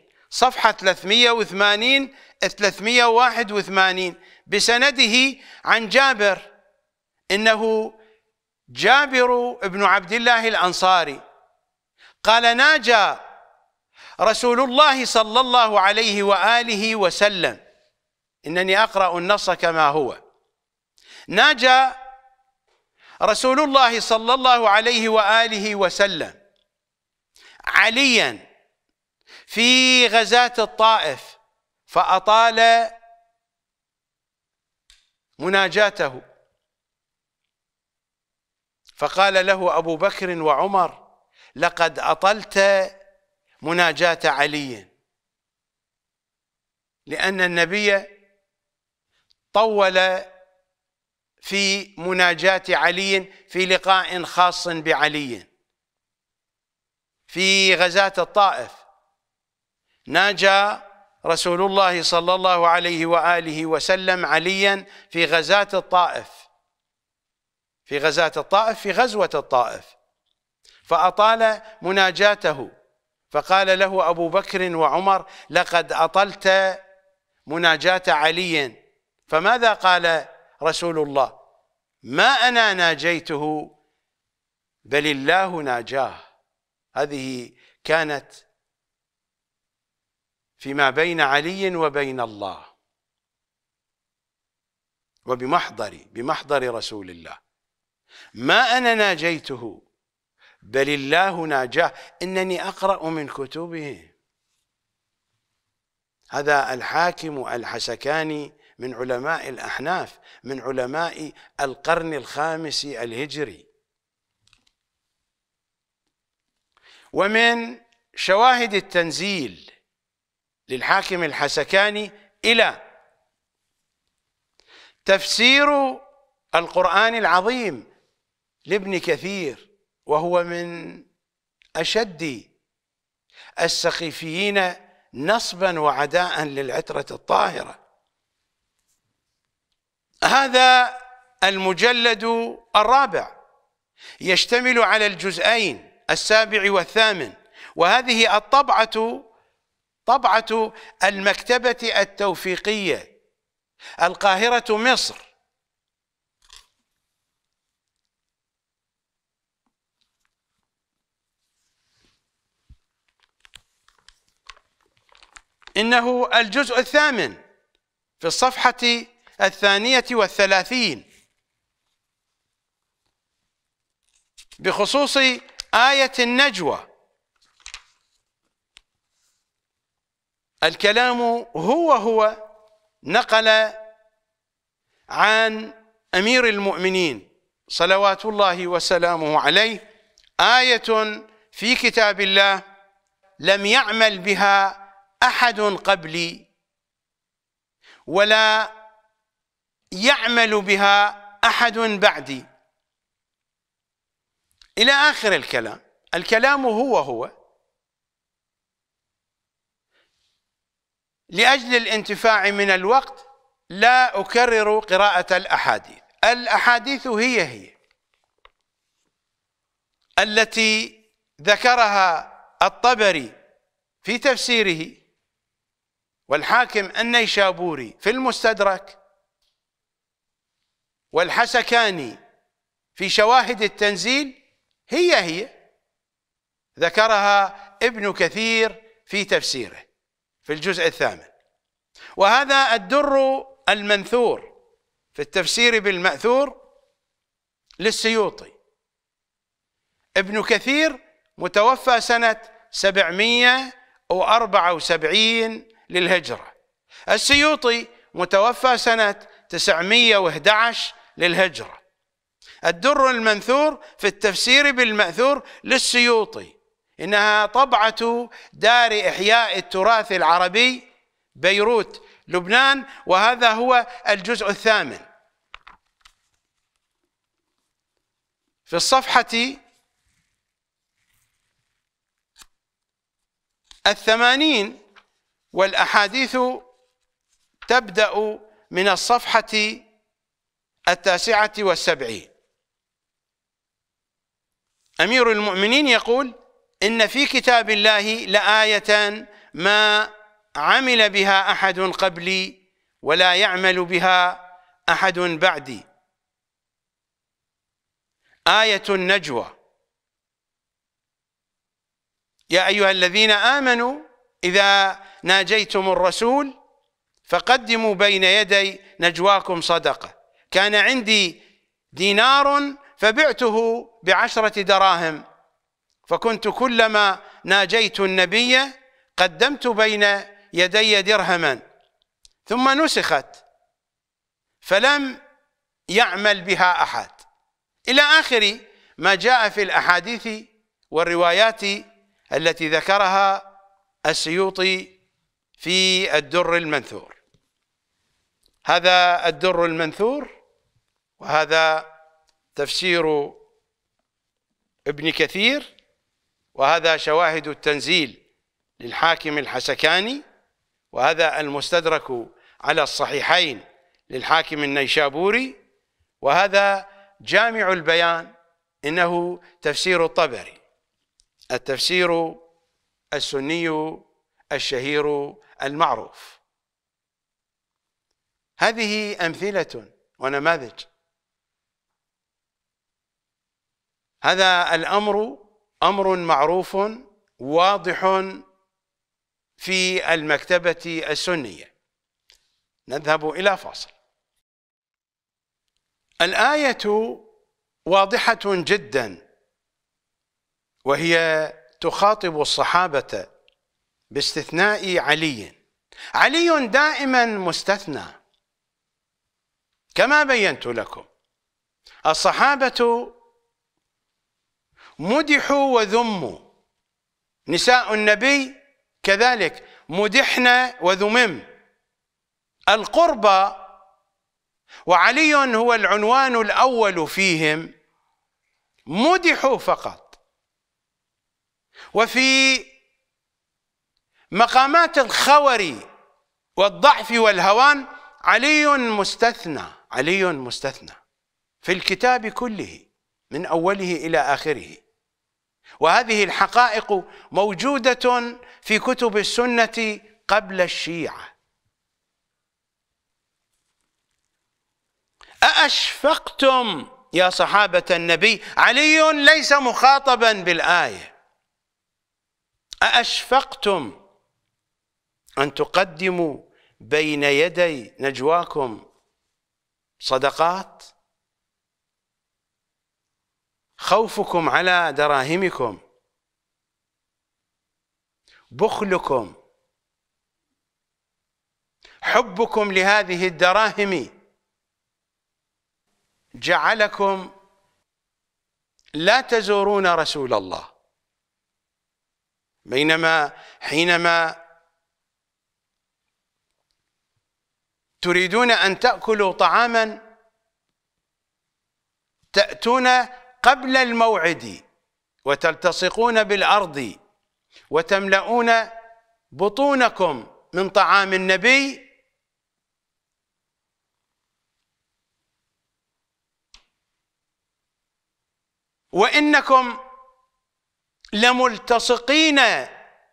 صفحة 380 381 بسنده عن جابر إنه جابر بن عبد الله الأنصاري قال ناجى رسول الله صلى الله عليه وآله وسلم إنني أقرأ النص كما هو ناجى رسول الله صلى الله عليه وآله وسلم عليا في غزاة الطائف فأطال مناجاته فقال له أبو بكر وعمر لقد أطلت مناجاة علي لأن النبي طول في مناجاة علي في لقاء خاص بعلي في غزاة الطائف ناجى رسول الله صلى الله عليه واله وسلم عليا في غزاة الطائف في غزاة الطائف في غزوة الطائف فأطال مناجاته فقال له أبو بكر وعمر لقد أطلت مناجاة علي فماذا قال رسول الله ما أنا ناجيته بل الله ناجاه هذه كانت فيما بين علي وبين الله وبمحضري بمحضر رسول الله ما أنا ناجيته بل الله ناجاه إنني أقرأ من كتبه هذا الحاكم الحسكاني من علماء الأحناف من علماء القرن الخامس الهجري ومن شواهد التنزيل للحاكم الحسكاني إلى تفسير القرآن العظيم لابن كثير وهو من أشد السقيفيين نصبا وعداء للعترة الطاهرة هذا المجلد الرابع يشتمل على الجزئين السابع والثامن وهذه الطبعة طبعة المكتبة التوفيقية القاهرة مصر إنه الجزء الثامن في الصفحة الثانية والثلاثين بخصوص آية النجوى الكلام هو هو نقل عن امير المؤمنين صلوات الله وسلامه عليه ايه في كتاب الله لم يعمل بها احد قبلي ولا يعمل بها احد بعدي الى اخر الكلام الكلام هو هو لأجل الانتفاع من الوقت لا أكرر قراءة الأحاديث الأحاديث هي هي التي ذكرها الطبري في تفسيره والحاكم النيشابوري في المستدرك والحسكاني في شواهد التنزيل هي هي ذكرها ابن كثير في تفسيره في الجزء الثامن وهذا الدر المنثور في التفسير بالمأثور للسيوطي ابن كثير متوفى سنة 774 للهجرة السيوطي متوفى سنة 911 للهجرة الدر المنثور في التفسير بالمأثور للسيوطي إنها طبعة دار إحياء التراث العربي بيروت لبنان وهذا هو الجزء الثامن في الصفحة الثمانين والأحاديث تبدأ من الصفحة التاسعة والسبعين أمير المؤمنين يقول إن في كتاب الله لآية ما عمل بها أحد قبلي ولا يعمل بها أحد بعدي آية النجوى يا أيها الذين آمنوا إذا ناجيتم الرسول فقدموا بين يدي نجواكم صدقة كان عندي دينار فبعته بعشرة دراهم فكنت كلما ناجيت النبي قدمت بين يدي درهما ثم نسخت فلم يعمل بها أحد إلى آخر ما جاء في الأحاديث والروايات التي ذكرها السيوطي في الدر المنثور هذا الدر المنثور وهذا تفسير ابن كثير وهذا شواهد التنزيل للحاكم الحسكاني وهذا المستدرك على الصحيحين للحاكم النيشابوري وهذا جامع البيان إنه تفسير الطبري التفسير السني الشهير المعروف هذه أمثلة ونماذج هذا الأمر امر معروف واضح في المكتبه السنيه نذهب الى فاصل الايه واضحه جدا وهي تخاطب الصحابه باستثناء علي علي دائما مستثنى كما بينت لكم الصحابه مدحوا وذموا نساء النبي كذلك مدحنا وذمم القربى وعلي هو العنوان الأول فيهم مدحوا فقط وفي مقامات الخور والضعف والهوان علي مستثنى علي مستثنى في الكتاب كله من أوله إلى آخره وهذه الحقائق موجودة في كتب السنة قبل الشيعة أأشفقتم يا صحابة النبي علي ليس مخاطبا بالآية أأشفقتم أن تقدموا بين يدي نجواكم صدقات خوفكم على دراهمكم بخلكم حبكم لهذه الدراهم جعلكم لا تزورون رسول الله بينما حينما تريدون أن تأكلوا طعاما تأتون قبل الموعد وتلتصقون بالأرض وتملؤون بطونكم من طعام النبي وإنكم لملتصقين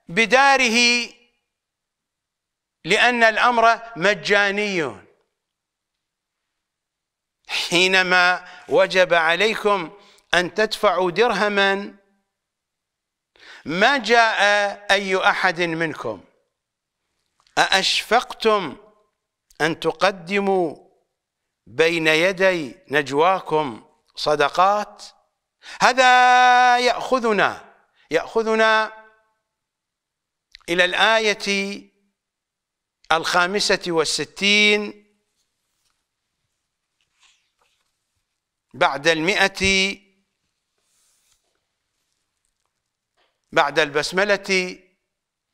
بداره لأن الأمر مجاني حينما وجب عليكم أن تدفعوا درهما ما جاء أي أحد منكم أأشفقتم أن تقدموا بين يدي نجواكم صدقات هذا يأخذنا يأخذنا إلى الآية الخامسة والستين بعد المئة بعد البسملة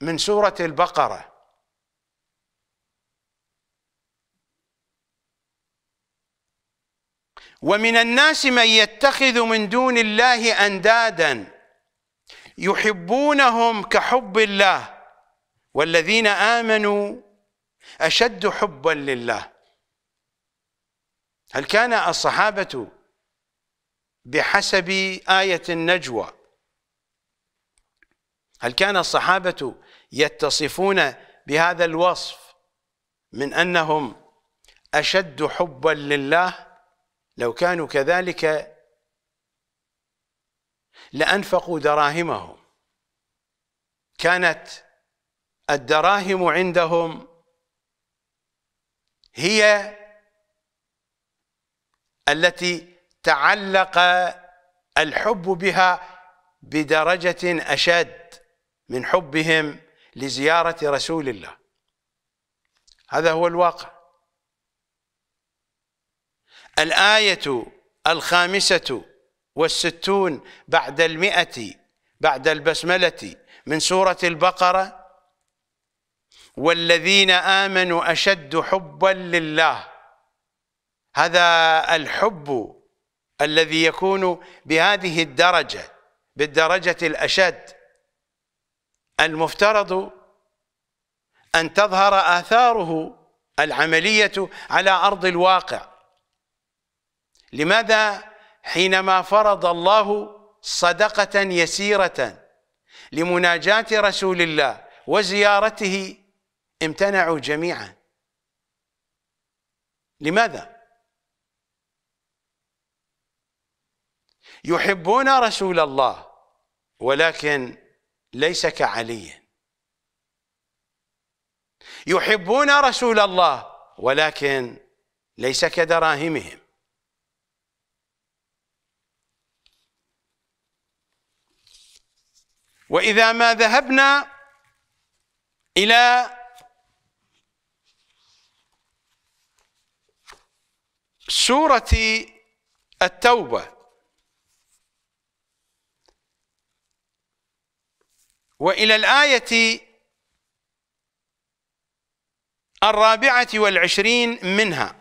من سورة البقرة ومن الناس من يتخذ من دون الله أندادا يحبونهم كحب الله والذين آمنوا أشد حبا لله هل كان الصحابة بحسب آية النجوى هل كان الصحابة يتصفون بهذا الوصف من أنهم أشد حبا لله لو كانوا كذلك لأنفقوا دراهمهم كانت الدراهم عندهم هي التي تعلق الحب بها بدرجة أشد من حبهم لزيارة رسول الله هذا هو الواقع الآية الخامسة والستون بعد المئة بعد البسملة من سورة البقرة والذين آمنوا أشد حبا لله هذا الحب الذي يكون بهذه الدرجة بالدرجة الأشد المفترض أن تظهر آثاره العملية على أرض الواقع لماذا حينما فرض الله صدقة يسيرة لمناجاة رسول الله وزيارته امتنعوا جميعا لماذا؟ يحبون رسول الله ولكن ليس كعلي يحبون رسول الله ولكن ليس كدراهمهم وإذا ما ذهبنا إلى سورة التوبة والى الايه الرابعه والعشرين منها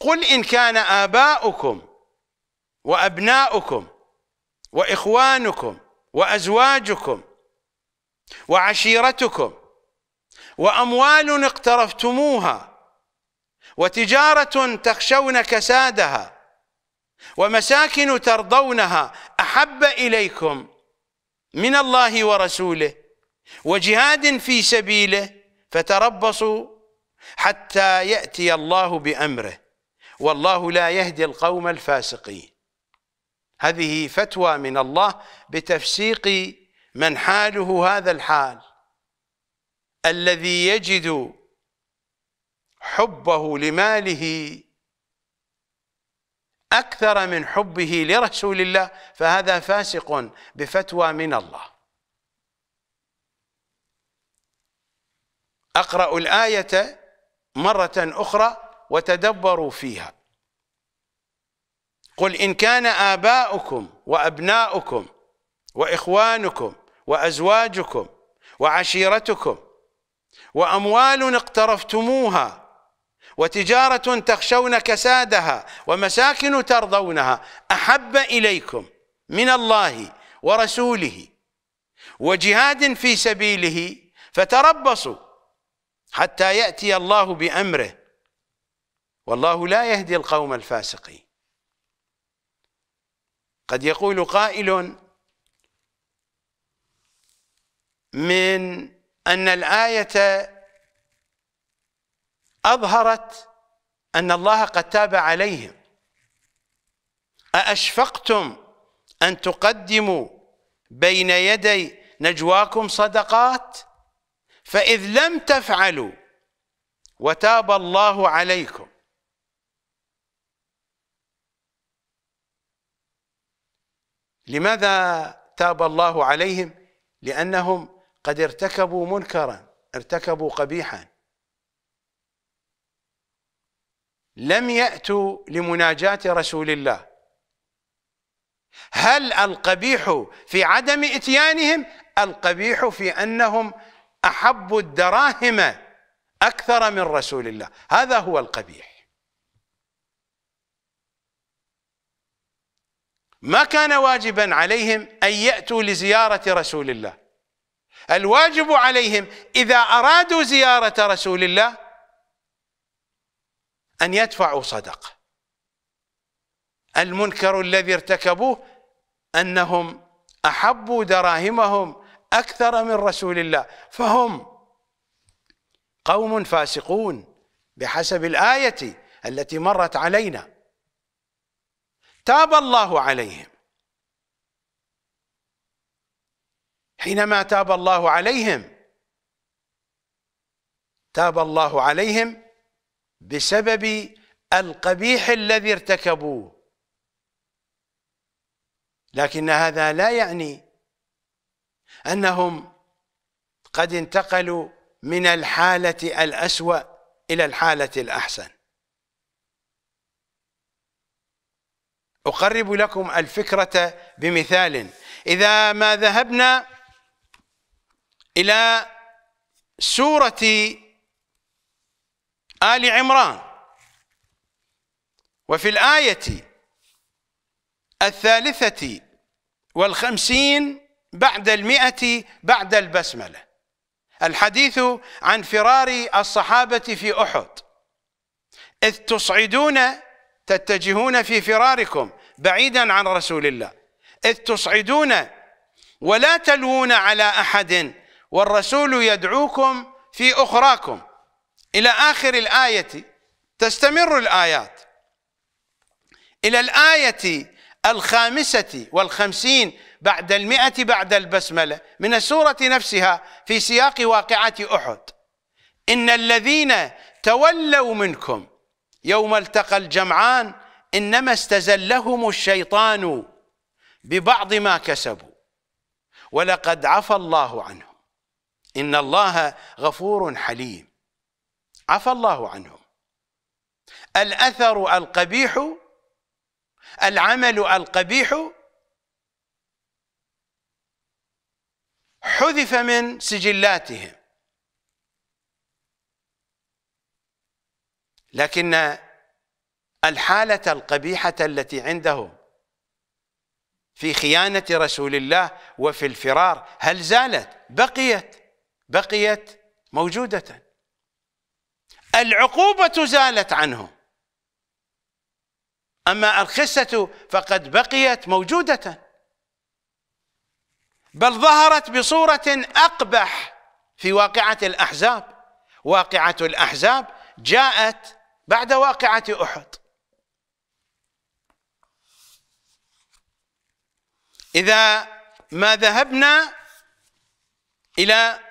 قل ان كان اباؤكم وابناؤكم واخوانكم وازواجكم وعشيرتكم واموال اقترفتموها وتجاره تخشون كسادها ومساكن ترضونها أحب إليكم من الله ورسوله وجهاد في سبيله فتربصوا حتى يأتي الله بأمره والله لا يهدي القوم الفاسقين هذه فتوى من الله بتفسيق من حاله هذا الحال الذي يجد حبه لماله أكثر من حبه لرسول الله فهذا فاسق بفتوى من الله أقرأ الآية مرة أخرى وتدبروا فيها قل إن كان آباؤكم وأبناؤكم وإخوانكم وأزواجكم وعشيرتكم وأموال اقترفتموها وتجارة تخشون كسادها ومساكن ترضونها أحب إليكم من الله ورسوله وجهاد في سبيله فتربصوا حتى يأتي الله بأمره والله لا يهدي القوم الفاسقين قد يقول قائل من أن الآية أظهرت أن الله قد تاب عليهم أأشفقتم أن تقدموا بين يدي نجواكم صدقات فإذ لم تفعلوا وتاب الله عليكم لماذا تاب الله عليهم لأنهم قد ارتكبوا منكرا ارتكبوا قبيحا لم يأتوا لمناجاة رسول الله هل القبيح في عدم إتيانهم القبيح في أنهم أحبوا الدراهم أكثر من رسول الله هذا هو القبيح ما كان واجبا عليهم أن يأتوا لزيارة رسول الله الواجب عليهم إذا أرادوا زيارة رسول الله أن يدفعوا صدقة المنكر الذي ارتكبوه أنهم أحبوا دراهمهم أكثر من رسول الله فهم قوم فاسقون بحسب الآية التي مرت علينا تاب الله عليهم حينما تاب الله عليهم تاب الله عليهم بسبب القبيح الذي ارتكبوه لكن هذا لا يعني أنهم قد انتقلوا من الحالة الأسوأ إلى الحالة الأحسن أقرب لكم الفكرة بمثال إذا ما ذهبنا إلى سورة آل عمران وفي الآية الثالثة والخمسين بعد المئة بعد البسملة الحديث عن فرار الصحابة في أحد إذ تصعدون تتجهون في فراركم بعيدا عن رسول الله إذ تصعدون ولا تلوون على أحد والرسول يدعوكم في أخراكم إلى آخر الآية تستمر الآيات إلى الآية الخامسة والخمسين بعد المئة بعد البسملة من السورة نفسها في سياق واقعة أحد إن الذين تولوا منكم يوم التقى الجمعان إنما استزلهم الشيطان ببعض ما كسبوا ولقد عفى الله عنهم إن الله غفور حليم عفى الله عنهم الأثر القبيح العمل القبيح حذف من سجلاتهم لكن الحالة القبيحة التي عندهم في خيانة رسول الله وفي الفرار هل زالت بقيت بقيت موجودة العقوبة زالت عنه أما الخسة فقد بقيت موجودة بل ظهرت بصورة أقبح في واقعة الأحزاب واقعة الأحزاب جاءت بعد واقعة أحد إذا ما ذهبنا إلى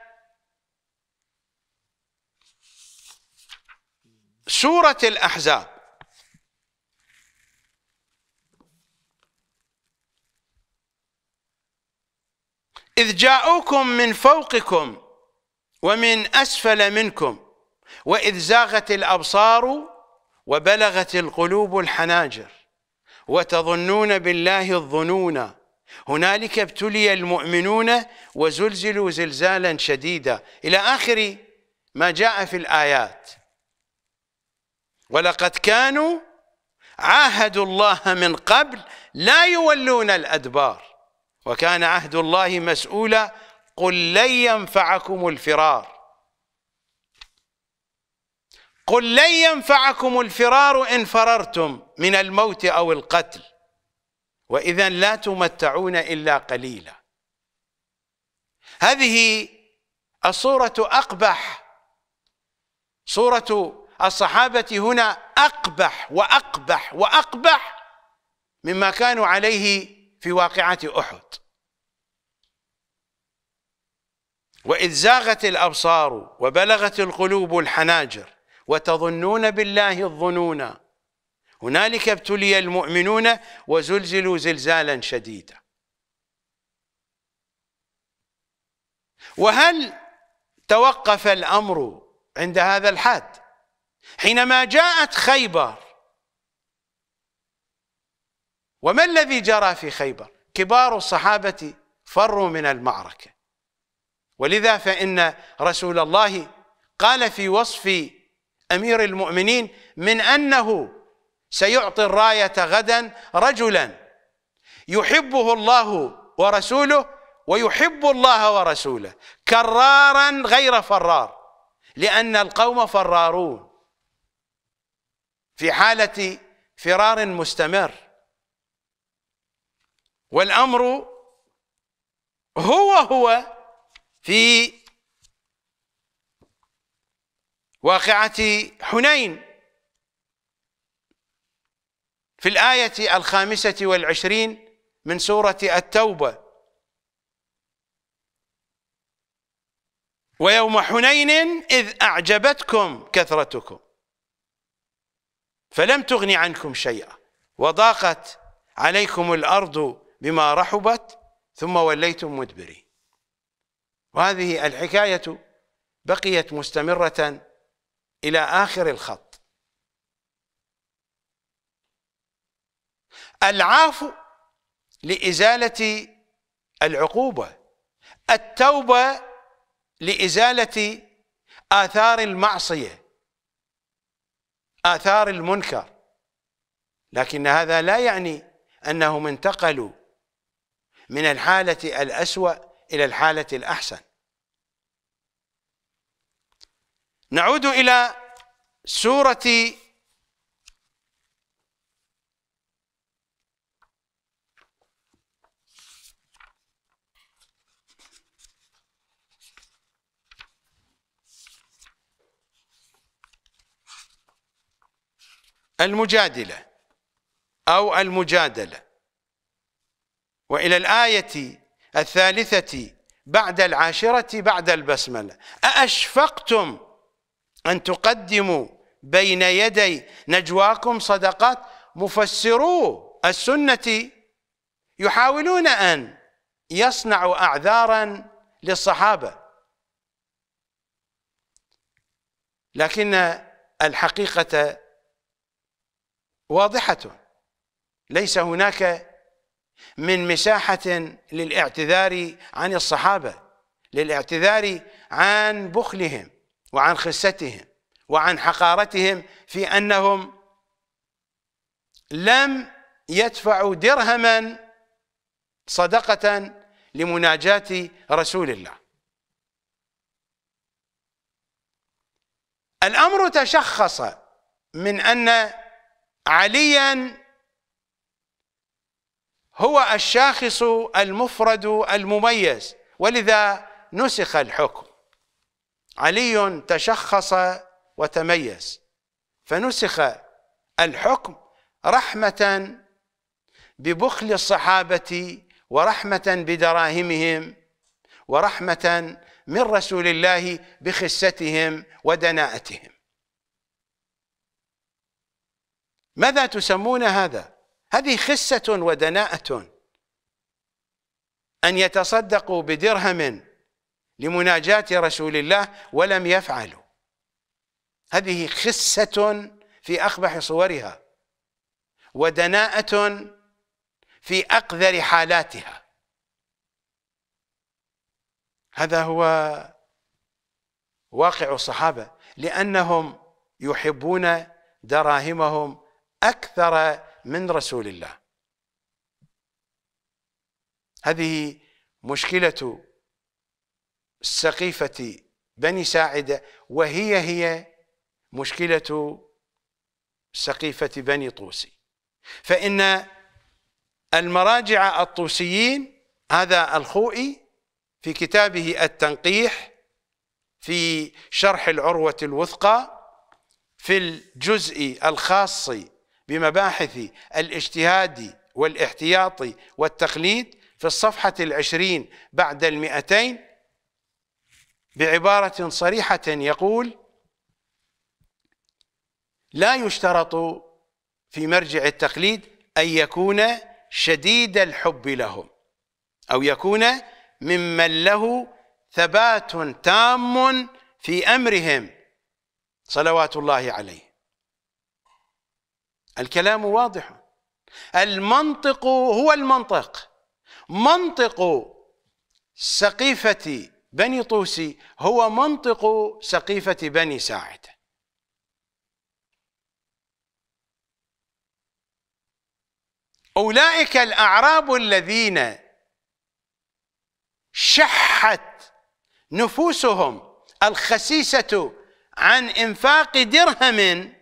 سورة الأحزاب إذ جاءوكم من فوقكم ومن أسفل منكم وإذ زاغت الأبصار وبلغت القلوب الحناجر وتظنون بالله الظنونا هنالك ابتلي المؤمنون وزلزلوا زلزالا شديدا إلى آخر ما جاء في الآيات ولقد كانوا عاهدوا الله من قبل لا يولون الأدبار وكان عهد الله مسؤولا قل لن ينفعكم الفرار قل لن ينفعكم الفرار إن فررتم من الموت أو القتل وإذا لا تمتعون إلا قليلا هذه الصورة أقبح صورة الصحابة هنا أقبح وأقبح وأقبح مما كانوا عليه في واقعة أحد وإذ زاغت الأبصار وبلغت القلوب الحناجر وتظنون بالله الظنونا هنالك ابتلي المؤمنون وزلزلوا زلزالا شديدا وهل توقف الأمر عند هذا الحد حينما جاءت خيبر وما الذي جرى في خيبر كبار الصحابة فروا من المعركة ولذا فإن رسول الله قال في وصف أمير المؤمنين من أنه سيعطي الراية غدا رجلا يحبه الله ورسوله ويحب الله ورسوله كرارا غير فرار لأن القوم فرارون في حالة فرار مستمر والأمر هو هو في واقعة حنين في الآية الخامسة والعشرين من سورة التوبة ويوم حنين إذ أعجبتكم كثرتكم فلم تغن عنكم شيئا وضاقت عليكم الأرض بما رحبت ثم وليتم مدبرين وهذه الحكاية بقيت مستمرة إلى آخر الخط العافو لإزالة العقوبة التوبة لإزالة آثار المعصية آثار المنكر لكن هذا لا يعني أنهم انتقلوا من الحالة الأسوأ إلى الحالة الأحسن نعود إلى سورة المجادلة أو المجادلة وإلى الآية الثالثة بعد العاشرة بعد البسملة أأشفقتم أن تقدموا بين يدي نجواكم صدقات مفسرو السنة يحاولون أن يصنعوا أعذارا للصحابة لكن الحقيقة واضحة ليس هناك من مساحة للاعتذار عن الصحابة للاعتذار عن بخلهم وعن خستهم وعن حقارتهم في أنهم لم يدفعوا درهما صدقة لمناجاة رسول الله الأمر تشخص من أن عليا هو الشاخص المفرد المميز ولذا نسخ الحكم علي تشخص وتميز فنسخ الحكم رحمة ببخل الصحابة ورحمة بدراهمهم ورحمة من رسول الله بخستهم ودناءتهم ماذا تسمون هذا هذه خسة ودناءة أن يتصدقوا بدرهم لمناجاة رسول الله ولم يفعلوا هذه خسة في أقبح صورها ودناءة في أقذر حالاتها هذا هو واقع الصحابة لأنهم يحبون دراهمهم اكثر من رسول الله هذه مشكله سقيفه بني ساعده وهي هي مشكله سقيفه بني طوسي فان المراجع الطوسيين هذا الخوئي في كتابه التنقيح في شرح العروه الوثقى في الجزء الخاص بمباحث الاجتهاد والاحتياط والتقليد في الصفحة العشرين بعد المئتين بعبارة صريحة يقول لا يشترط في مرجع التقليد أن يكون شديد الحب لهم أو يكون ممن له ثبات تام في أمرهم صلوات الله عليه الكلام واضح المنطق هو المنطق منطق سقيفة بني طوسي هو منطق سقيفة بني ساعد أولئك الأعراب الذين شحت نفوسهم الخسيسة عن إنفاق درهم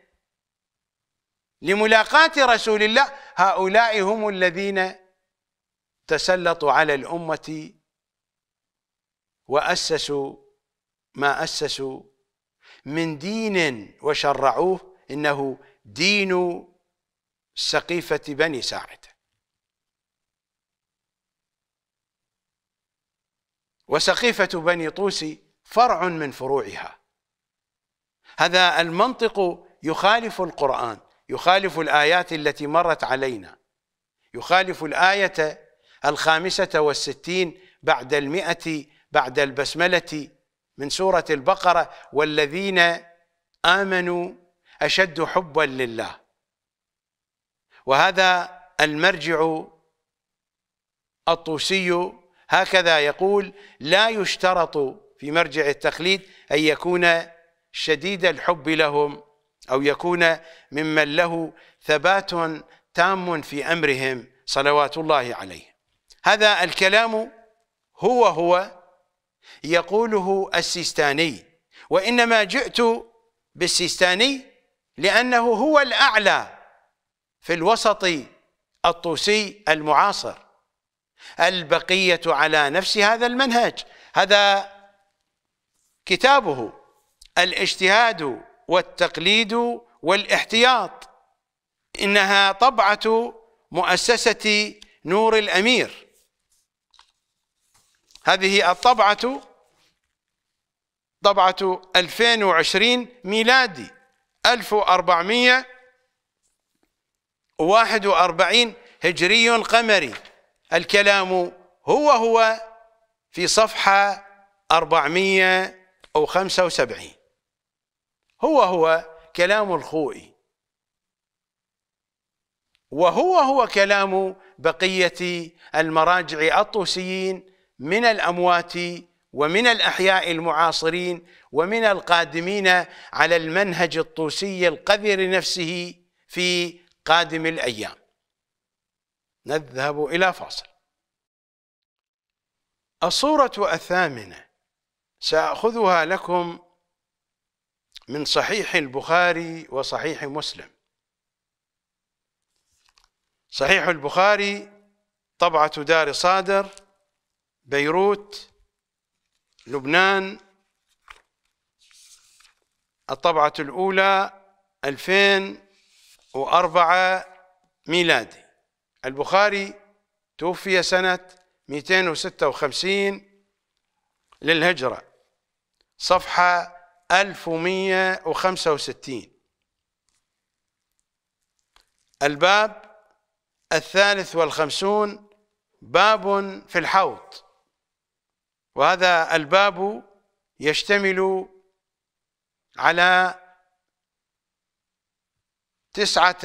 لملاقاة رسول الله هؤلاء هم الذين تسلطوا على الأمة وأسسوا ما أسسوا من دين وشرعوه إنه دين سقيفة بني ساعدة وسقيفة بني طوسي فرع من فروعها هذا المنطق يخالف القرآن يخالف الآيات التي مرت علينا يخالف الآية الخامسة والستين بعد المئة بعد البسملة من سورة البقرة والذين آمنوا أشد حبا لله وهذا المرجع الطوسي هكذا يقول لا يشترط في مرجع التخليد أن يكون شديد الحب لهم أو يكون ممن له ثبات تام في أمرهم صلوات الله عليه هذا الكلام هو هو يقوله السيستاني وإنما جئت بالسيستاني لأنه هو الأعلى في الوسط الطوسي المعاصر البقية على نفس هذا المنهج هذا كتابه الاجتهاد والتقليد والاحتياط انها طبعه مؤسسه نور الامير هذه الطبعه طبعه 2020 ميلادي 1441 هجري قمري الكلام هو هو في صفحه 475 هو هو كلام الخوئي وهو هو كلام بقية المراجع الطوسيين من الأموات ومن الأحياء المعاصرين ومن القادمين على المنهج الطوسي القذر نفسه في قادم الأيام نذهب إلى فاصل الصورة الثامنة سأخذها لكم من صحيح البخاري وصحيح مسلم صحيح البخاري طبعة دار صادر بيروت لبنان الطبعة الأولى 2004 ميلادي البخاري توفي سنة 256 للهجرة صفحة 1165 الباب الثالث والخمسون باب في الحوض وهذا الباب يشتمل على تسعة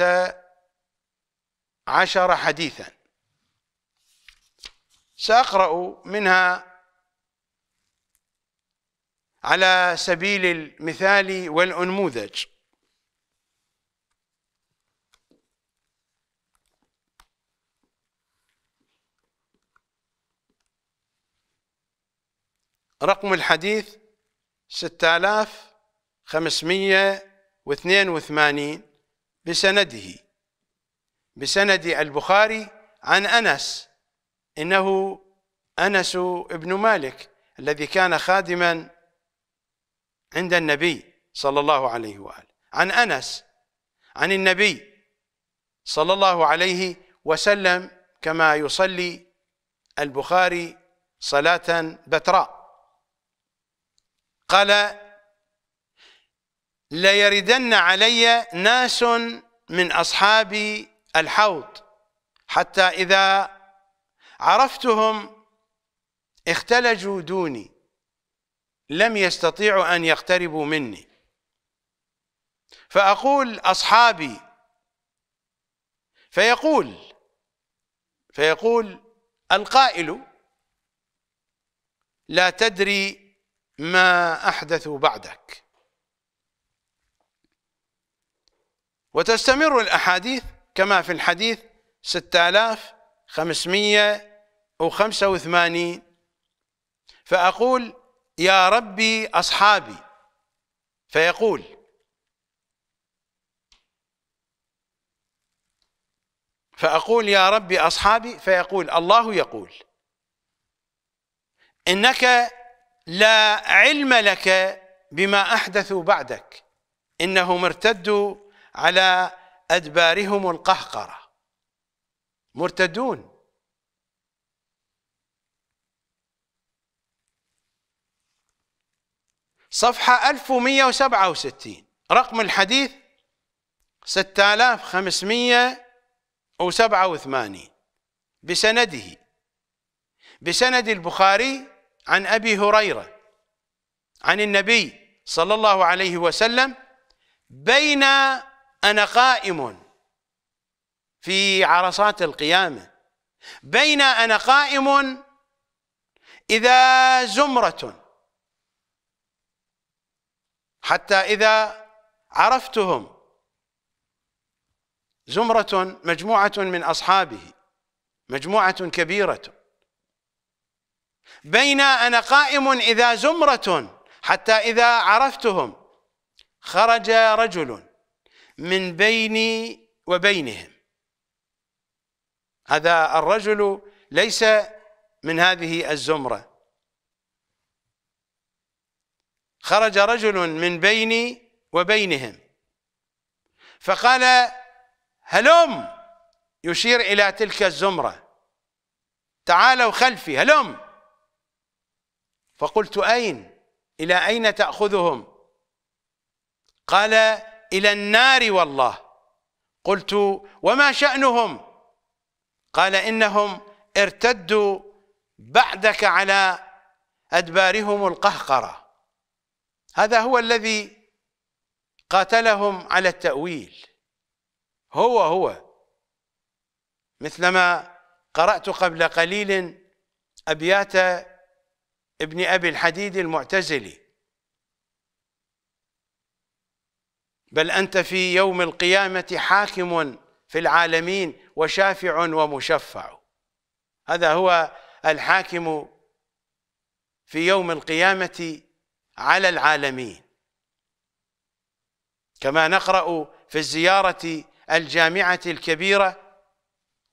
عشر حديثا سأقرأ منها على سبيل المثال والأنموذج رقم الحديث 6582 بسنده بسند البخاري عن أنس إنه أنس بن مالك الذي كان خادما عند النبي صلى الله عليه وآله عن أنس عن النبي صلى الله عليه وسلم كما يصلي البخاري صلاة بتراء قال ليردن علي ناس من أصحاب الحوض حتى إذا عرفتهم اختلجوا دوني لم يستطيعوا أن يقتربوا مني فأقول أصحابي فيقول فيقول القائل لا تدري ما أحدثوا بعدك وتستمر الأحاديث كما في الحديث 6585 فأقول يا ربي أصحابي فيقول فأقول يا ربي أصحابي فيقول الله يقول إنك لا علم لك بما أحدثوا بعدك إنهم ارتدوا على أدبارهم القهقرة مرتدون صفحة 1167 رقم الحديث 6587 بسنده بسند البخاري عن أبي هريرة عن النبي صلى الله عليه وسلم بين أنا قائم في عرصات القيامة بين أنا قائم إذا زمرة حتى إذا عرفتهم زمرة مجموعة من أصحابه مجموعة كبيرة بين أنا قائم إذا زمرة حتى إذا عرفتهم خرج رجل من بيني وبينهم هذا الرجل ليس من هذه الزمرة خرج رجل من بيني وبينهم فقال هلم يشير إلى تلك الزمرة تعالوا خلفي هلم فقلت أين إلى أين تأخذهم قال إلى النار والله قلت وما شأنهم قال إنهم ارتدوا بعدك على أدبارهم القهقرة هذا هو الذي قاتلهم على التأويل هو هو مثلما قرأت قبل قليل أبيات ابن أبي الحديد المعتزلي بل أنت في يوم القيامة حاكم في العالمين وشافع ومشفع هذا هو الحاكم في يوم القيامة على العالمين كما نقرأ في الزيارة الجامعة الكبيرة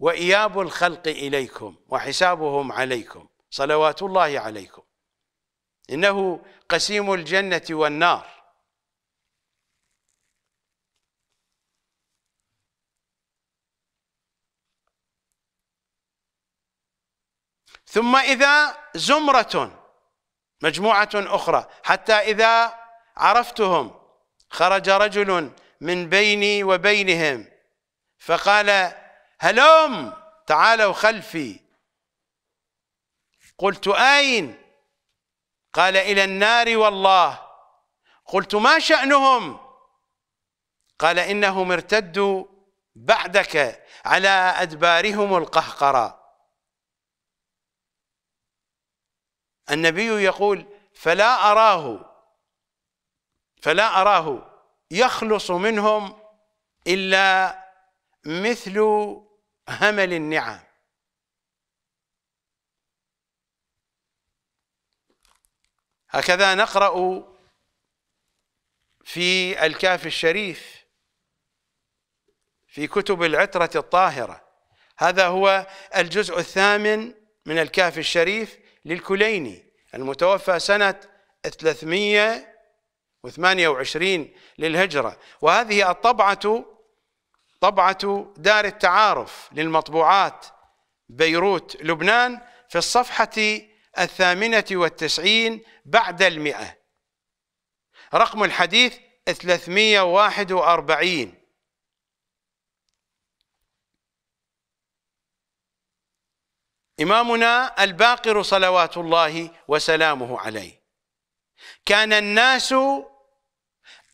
وإياب الخلق إليكم وحسابهم عليكم صلوات الله عليكم إنه قسيم الجنة والنار ثم إذا زمرة مجموعة أخرى حتى إذا عرفتهم خرج رجل من بيني وبينهم فقال هلوم تعالوا خلفي قلت أين قال إلى النار والله قلت ما شأنهم قال إنهم ارتدوا بعدك على أدبارهم القهقرة النبي يقول فلا أراه فلا أراه يخلص منهم إلا مثل همل النعم هكذا نقرأ في الكاف الشريف في كتب العترة الطاهرة هذا هو الجزء الثامن من الكاف الشريف للكليني المتوفى سنة 328 للهجرة وهذه الطبعة طبعة دار التعارف للمطبوعات بيروت لبنان في الصفحة الثامنة والتسعين بعد المئة رقم الحديث 341 إمامنا الباقر صلوات الله وسلامه عليه كان الناس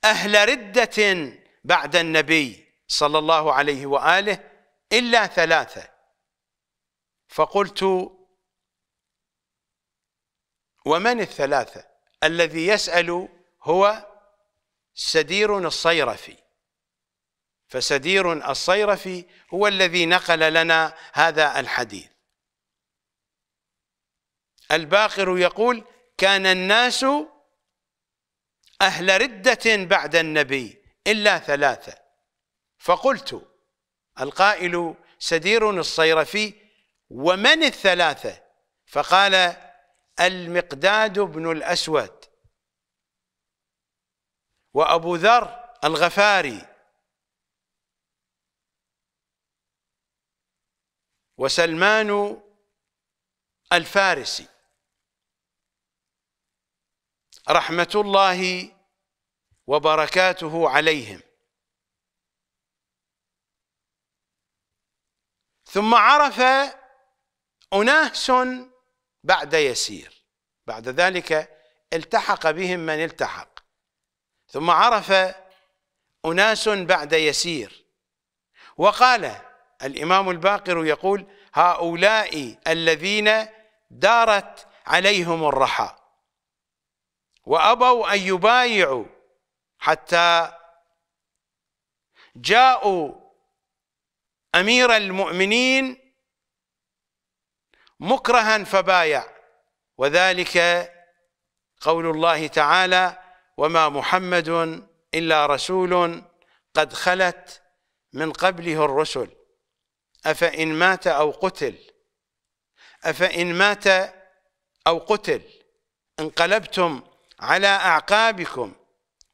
أهل ردة بعد النبي صلى الله عليه وآله إلا ثلاثة فقلت ومن الثلاثة الذي يسأل هو سدير الصيرفي فسدير الصيرفي هو الذي نقل لنا هذا الحديث الباقر يقول كان الناس أهل ردة بعد النبي إلا ثلاثة فقلت القائل سدير الصيرفي ومن الثلاثة فقال المقداد بن الأسود وأبو ذر الغفاري وسلمان الفارسي رحمة الله وبركاته عليهم ثم عرف أناس بعد يسير بعد ذلك التحق بهم من التحق ثم عرف أناس بعد يسير وقال الإمام الباقر يقول هؤلاء الذين دارت عليهم الرحى وابوا ان يبايعوا حتى جاءوا امير المؤمنين مكرها فبايع وذلك قول الله تعالى وما محمد الا رسول قد خلت من قبله الرسل افان مات او قتل افان مات او قتل انقلبتم على أعقابكم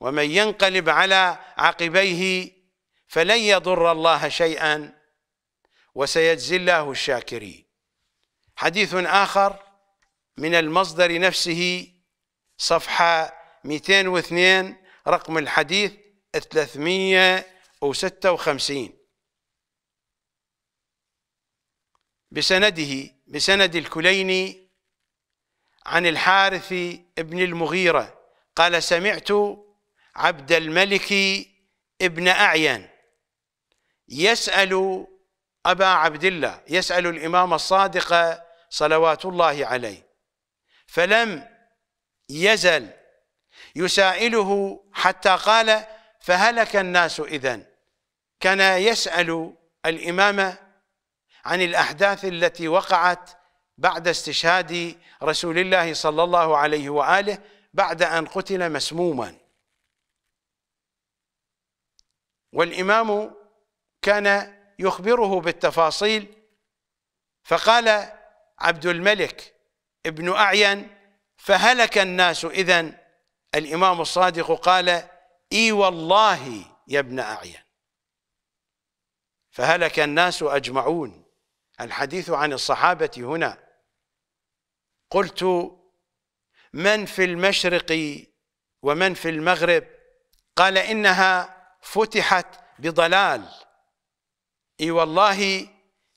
ومن ينقلب على عقبيه فلن يضر الله شيئا وسيجزي الله الشاكرين حديث آخر من المصدر نفسه صفحة 202 رقم الحديث 356 بسنده بسند الكليني عن الحارث بن المغيرة قال سمعت عبد الملك ابن أعين يسأل أبا عبد الله يسأل الإمام الصادق صلوات الله عليه فلم يزل يسائله حتى قال فهلك الناس إذن كان يسأل الإمام عن الأحداث التي وقعت بعد استشهاد رسول الله صلى الله عليه واله بعد ان قتل مسموما والامام كان يخبره بالتفاصيل فقال عبد الملك ابن اعين فهلك الناس اذا الامام الصادق قال اي والله يا ابن اعين فهلك الناس اجمعون الحديث عن الصحابه هنا قلت من في المشرق ومن في المغرب قال إنها فتحت بضلال اي والله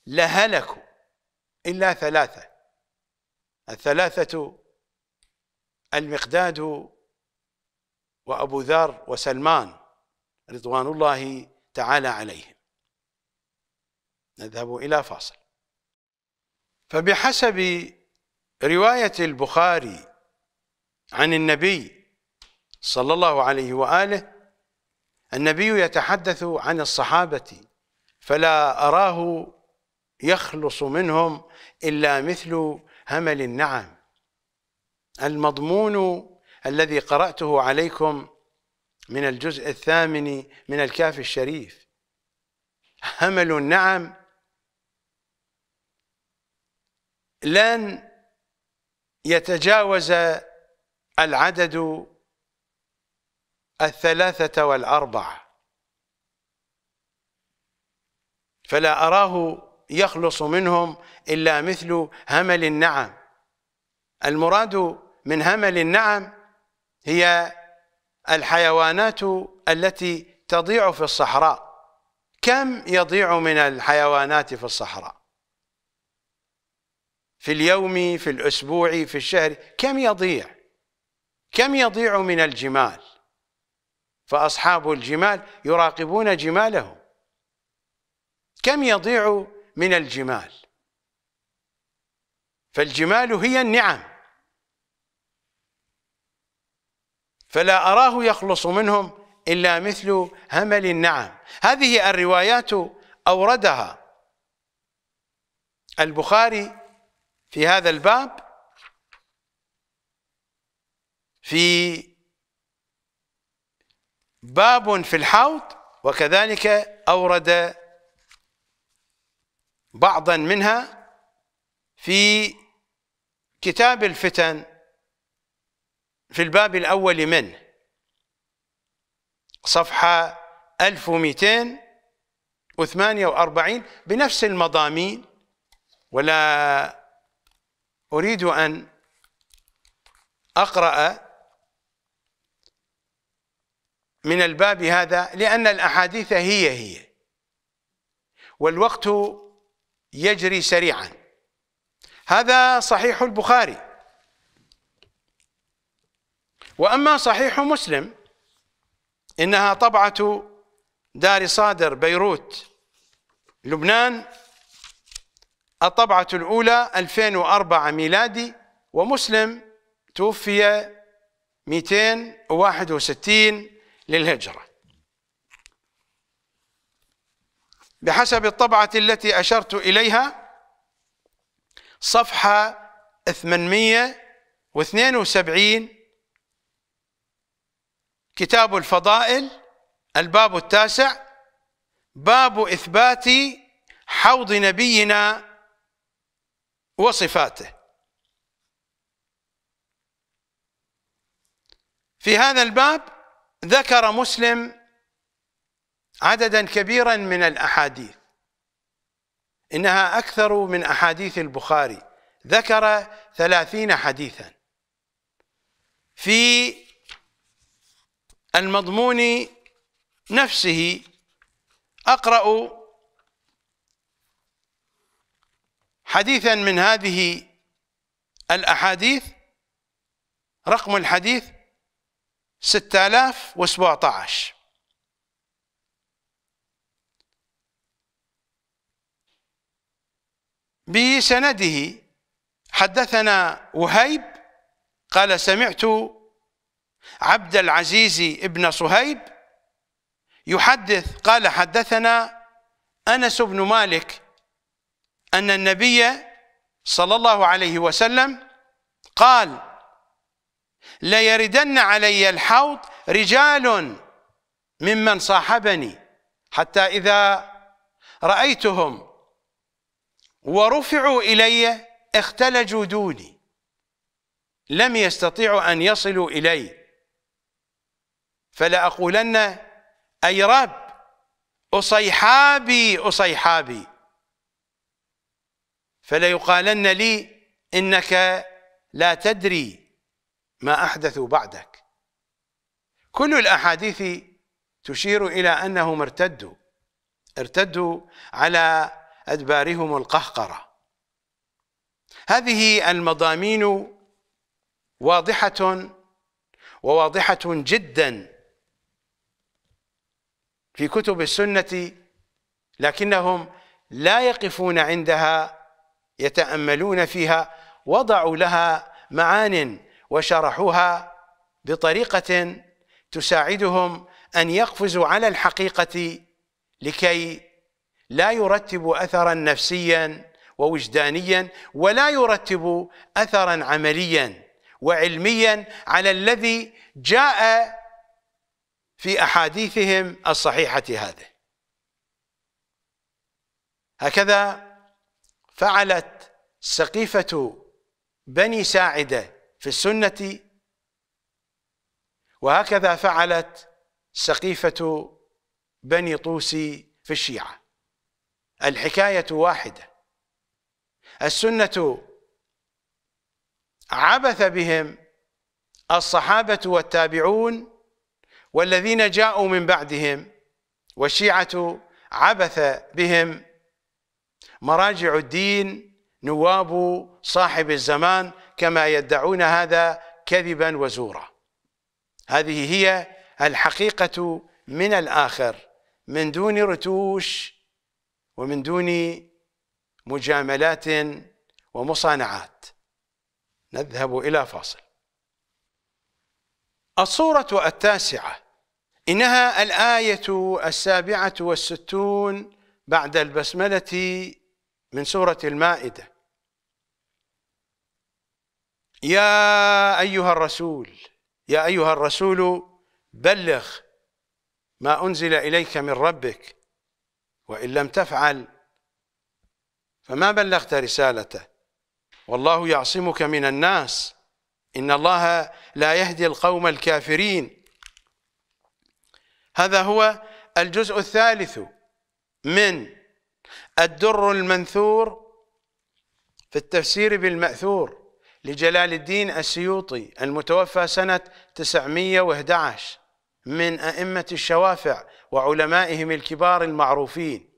لهلكوا إلا ثلاثة الثلاثة المقداد وأبو ذر وسلمان رضوان الله تعالى عليهم نذهب إلى فاصل فبحسب رواية البخاري عن النبي صلى الله عليه وآله النبي يتحدث عن الصحابة فلا أراه يخلص منهم إلا مثل همل النعم المضمون الذي قرأته عليكم من الجزء الثامن من الكاف الشريف همل النعم لن يتجاوز العدد الثلاثة والأربعة فلا أراه يخلص منهم إلا مثل همل النعم المراد من همل النعم هي الحيوانات التي تضيع في الصحراء كم يضيع من الحيوانات في الصحراء في اليوم في الأسبوع في الشهر كم يضيع كم يضيع من الجمال فأصحاب الجمال يراقبون جمالهم كم يضيع من الجمال فالجمال هي النعم فلا أراه يخلص منهم إلا مثل همل النعم هذه الروايات أوردها البخاري في هذا الباب في باب في الحوض وكذلك أورد بعضا منها في كتاب الفتن في الباب الأول منه صفحة 1248 بنفس المضامين ولا أريد أن أقرأ من الباب هذا لأن الأحاديث هي هي والوقت يجري سريعا هذا صحيح البخاري وأما صحيح مسلم إنها طبعة دار صادر بيروت لبنان الطبعة الأولى 2004 ميلادي ومسلم توفي 261 للهجرة بحسب الطبعة التي أشرت إليها صفحة 872 كتاب الفضائل الباب التاسع باب إثبات حوض نبينا وصفاته في هذا الباب ذكر مسلم عددا كبيرا من الأحاديث إنها أكثر من أحاديث البخاري ذكر ثلاثين حديثا في المضمون نفسه أقرأ حديثا من هذه الأحاديث رقم الحديث 6017 بسنده حدثنا وهيب قال سمعت عبد العزيز ابن صهيب يحدث قال حدثنا أنس بن مالك أن النبي صلى الله عليه وسلم قال ليردن علي الحوض رجال ممن صاحبني حتى إذا رأيتهم ورفعوا إلي اختلجوا دوني لم يستطيعوا أن يصلوا إلي فلأقولن أي رب أصيحابي أصيحابي فليقالن لي إنك لا تدري ما أحدثوا بعدك كل الأحاديث تشير إلى أنهم ارتدوا ارتدوا على أدبارهم القهقرة هذه المضامين واضحة وواضحة جدا في كتب السنة لكنهم لا يقفون عندها يتأملون فيها وضعوا لها معان وشرحوها بطريقة تساعدهم أن يقفزوا على الحقيقة لكي لا يرتب أثرا نفسيا ووجدانيا ولا يرتب أثرا عمليا وعلميا على الذي جاء في أحاديثهم الصحيحة هذه هكذا فعلت سقيفة بني ساعدة في السنة وهكذا فعلت سقيفة بني طوسي في الشيعة الحكاية واحدة السنة عبث بهم الصحابة والتابعون والذين جاءوا من بعدهم والشيعة عبث بهم مراجع الدين نواب صاحب الزمان كما يدعون هذا كذبا وزورا هذه هي الحقيقة من الآخر من دون رتوش ومن دون مجاملات ومصانعات نذهب إلى فاصل الصورة التاسعة إنها الآية السابعة والستون بعد البسملة من سورة المائدة يا أيها الرسول يا أيها الرسول بلغ ما أنزل إليك من ربك وإن لم تفعل فما بلغت رسالته والله يعصمك من الناس إن الله لا يهدي القوم الكافرين هذا هو الجزء الثالث من الدر المنثور في التفسير بالمأثور لجلال الدين السيوطي المتوفى سنة 911 من أئمة الشوافع وعلمائهم الكبار المعروفين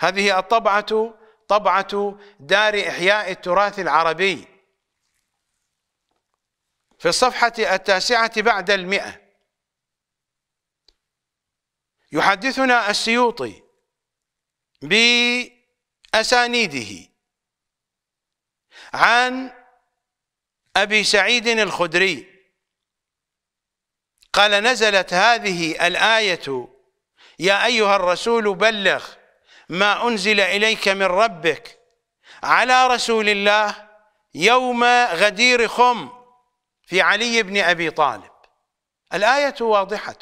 هذه الطبعة طبعة دار إحياء التراث العربي في الصفحة التاسعة بعد المئة يحدثنا السيوطي بأسانيده عن أبي سعيد الخدري قال نزلت هذه الآية يا أيها الرسول بلغ ما أنزل إليك من ربك على رسول الله يوم غدير خم في علي بن أبي طالب الآية واضحة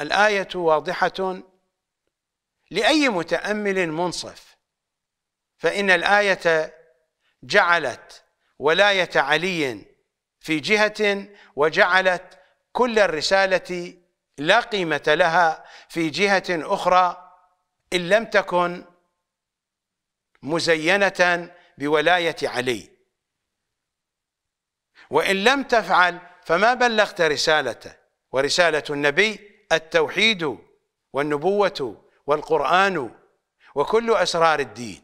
الآية واضحة لأي متأمل منصف فإن الآية جعلت ولاية علي في جهة وجعلت كل الرسالة لا قيمة لها في جهة أخرى إن لم تكن مزينة بولاية علي وإن لم تفعل فما بلغت رسالته ورسالة النبي التوحيد والنبوة والقرآن وكل أسرار الدين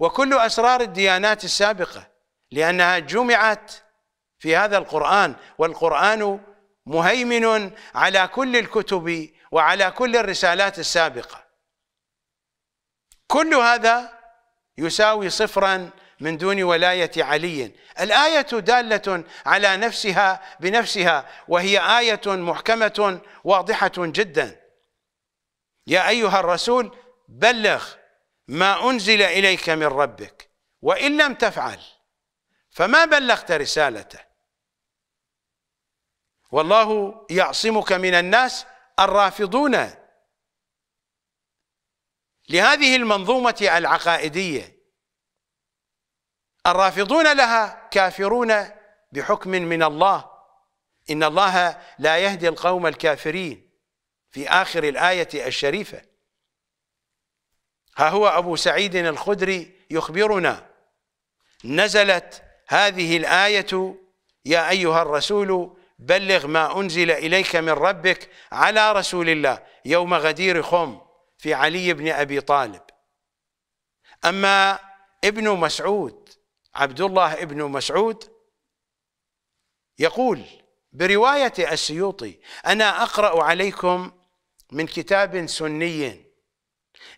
وكل أسرار الديانات السابقة لأنها جمعت في هذا القرآن والقرآن مهيمن على كل الكتب وعلى كل الرسالات السابقة كل هذا يساوي صفرا من دون ولاية علي الآية دالة على نفسها بنفسها وهي آية محكمة واضحة جداً يا أيها الرسول بلغ ما أنزل إليك من ربك وإن لم تفعل فما بلغت رسالته والله يعصمك من الناس الرافضون لهذه المنظومة العقائدية الرافضون لها كافرون بحكم من الله إن الله لا يهدي القوم الكافرين في آخر الآية الشريفة ها هو أبو سعيد الخدري يخبرنا نزلت هذه الآية يا أيها الرسول بلغ ما أنزل إليك من ربك على رسول الله يوم غدير خم في علي بن أبي طالب أما ابن مسعود عبد الله ابن مسعود يقول برواية السيوطي أنا أقرأ عليكم من كتاب سني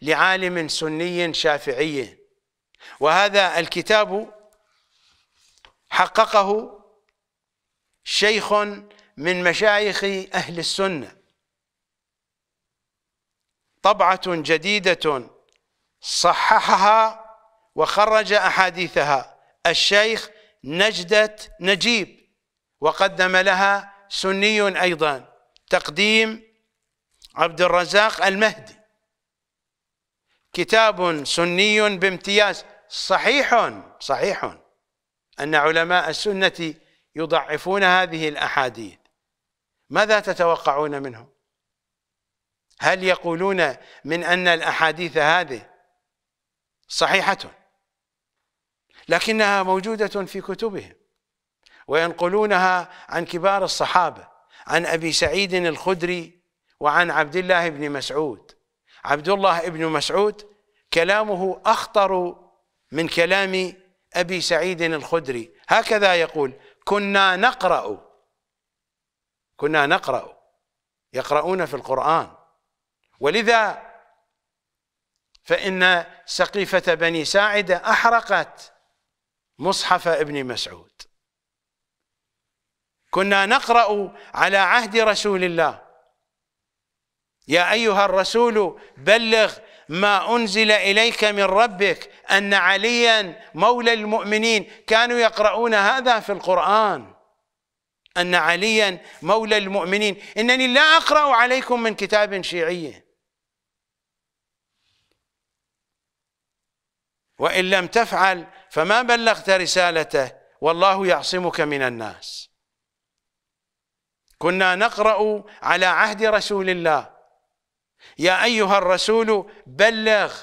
لعالم سني شافعي وهذا الكتاب حققه شيخ من مشايخ أهل السنة طبعة جديدة صححها وخرج أحاديثها الشيخ نجدة نجيب وقدم لها سني أيضا تقديم عبد الرزاق المهدي كتاب سني بامتياز صحيح صحيح أن علماء السنة يضعفون هذه الأحاديث ماذا تتوقعون منهم هل يقولون من أن الأحاديث هذه صحيحة لكنها موجودة في كتبهم وينقلونها عن كبار الصحابة عن أبي سعيد الخدري وعن عبد الله بن مسعود عبد الله بن مسعود كلامه أخطر من كلام أبي سعيد الخدري هكذا يقول كنا نقرأ كنا نقرأ يقرؤون في القرآن ولذا فإن سقيفة بني ساعدة أحرقت مصحف ابن مسعود كنا نقرأ على عهد رسول الله يا ايها الرسول بلغ ما انزل اليك من ربك ان عليا مولى المؤمنين كانوا يقرؤون هذا في القران ان عليا مولى المؤمنين انني لا اقرا عليكم من كتاب شيعي وان لم تفعل فما بلغت رسالته والله يعصمك من الناس كنا نقرا على عهد رسول الله يا أيها الرسول بلغ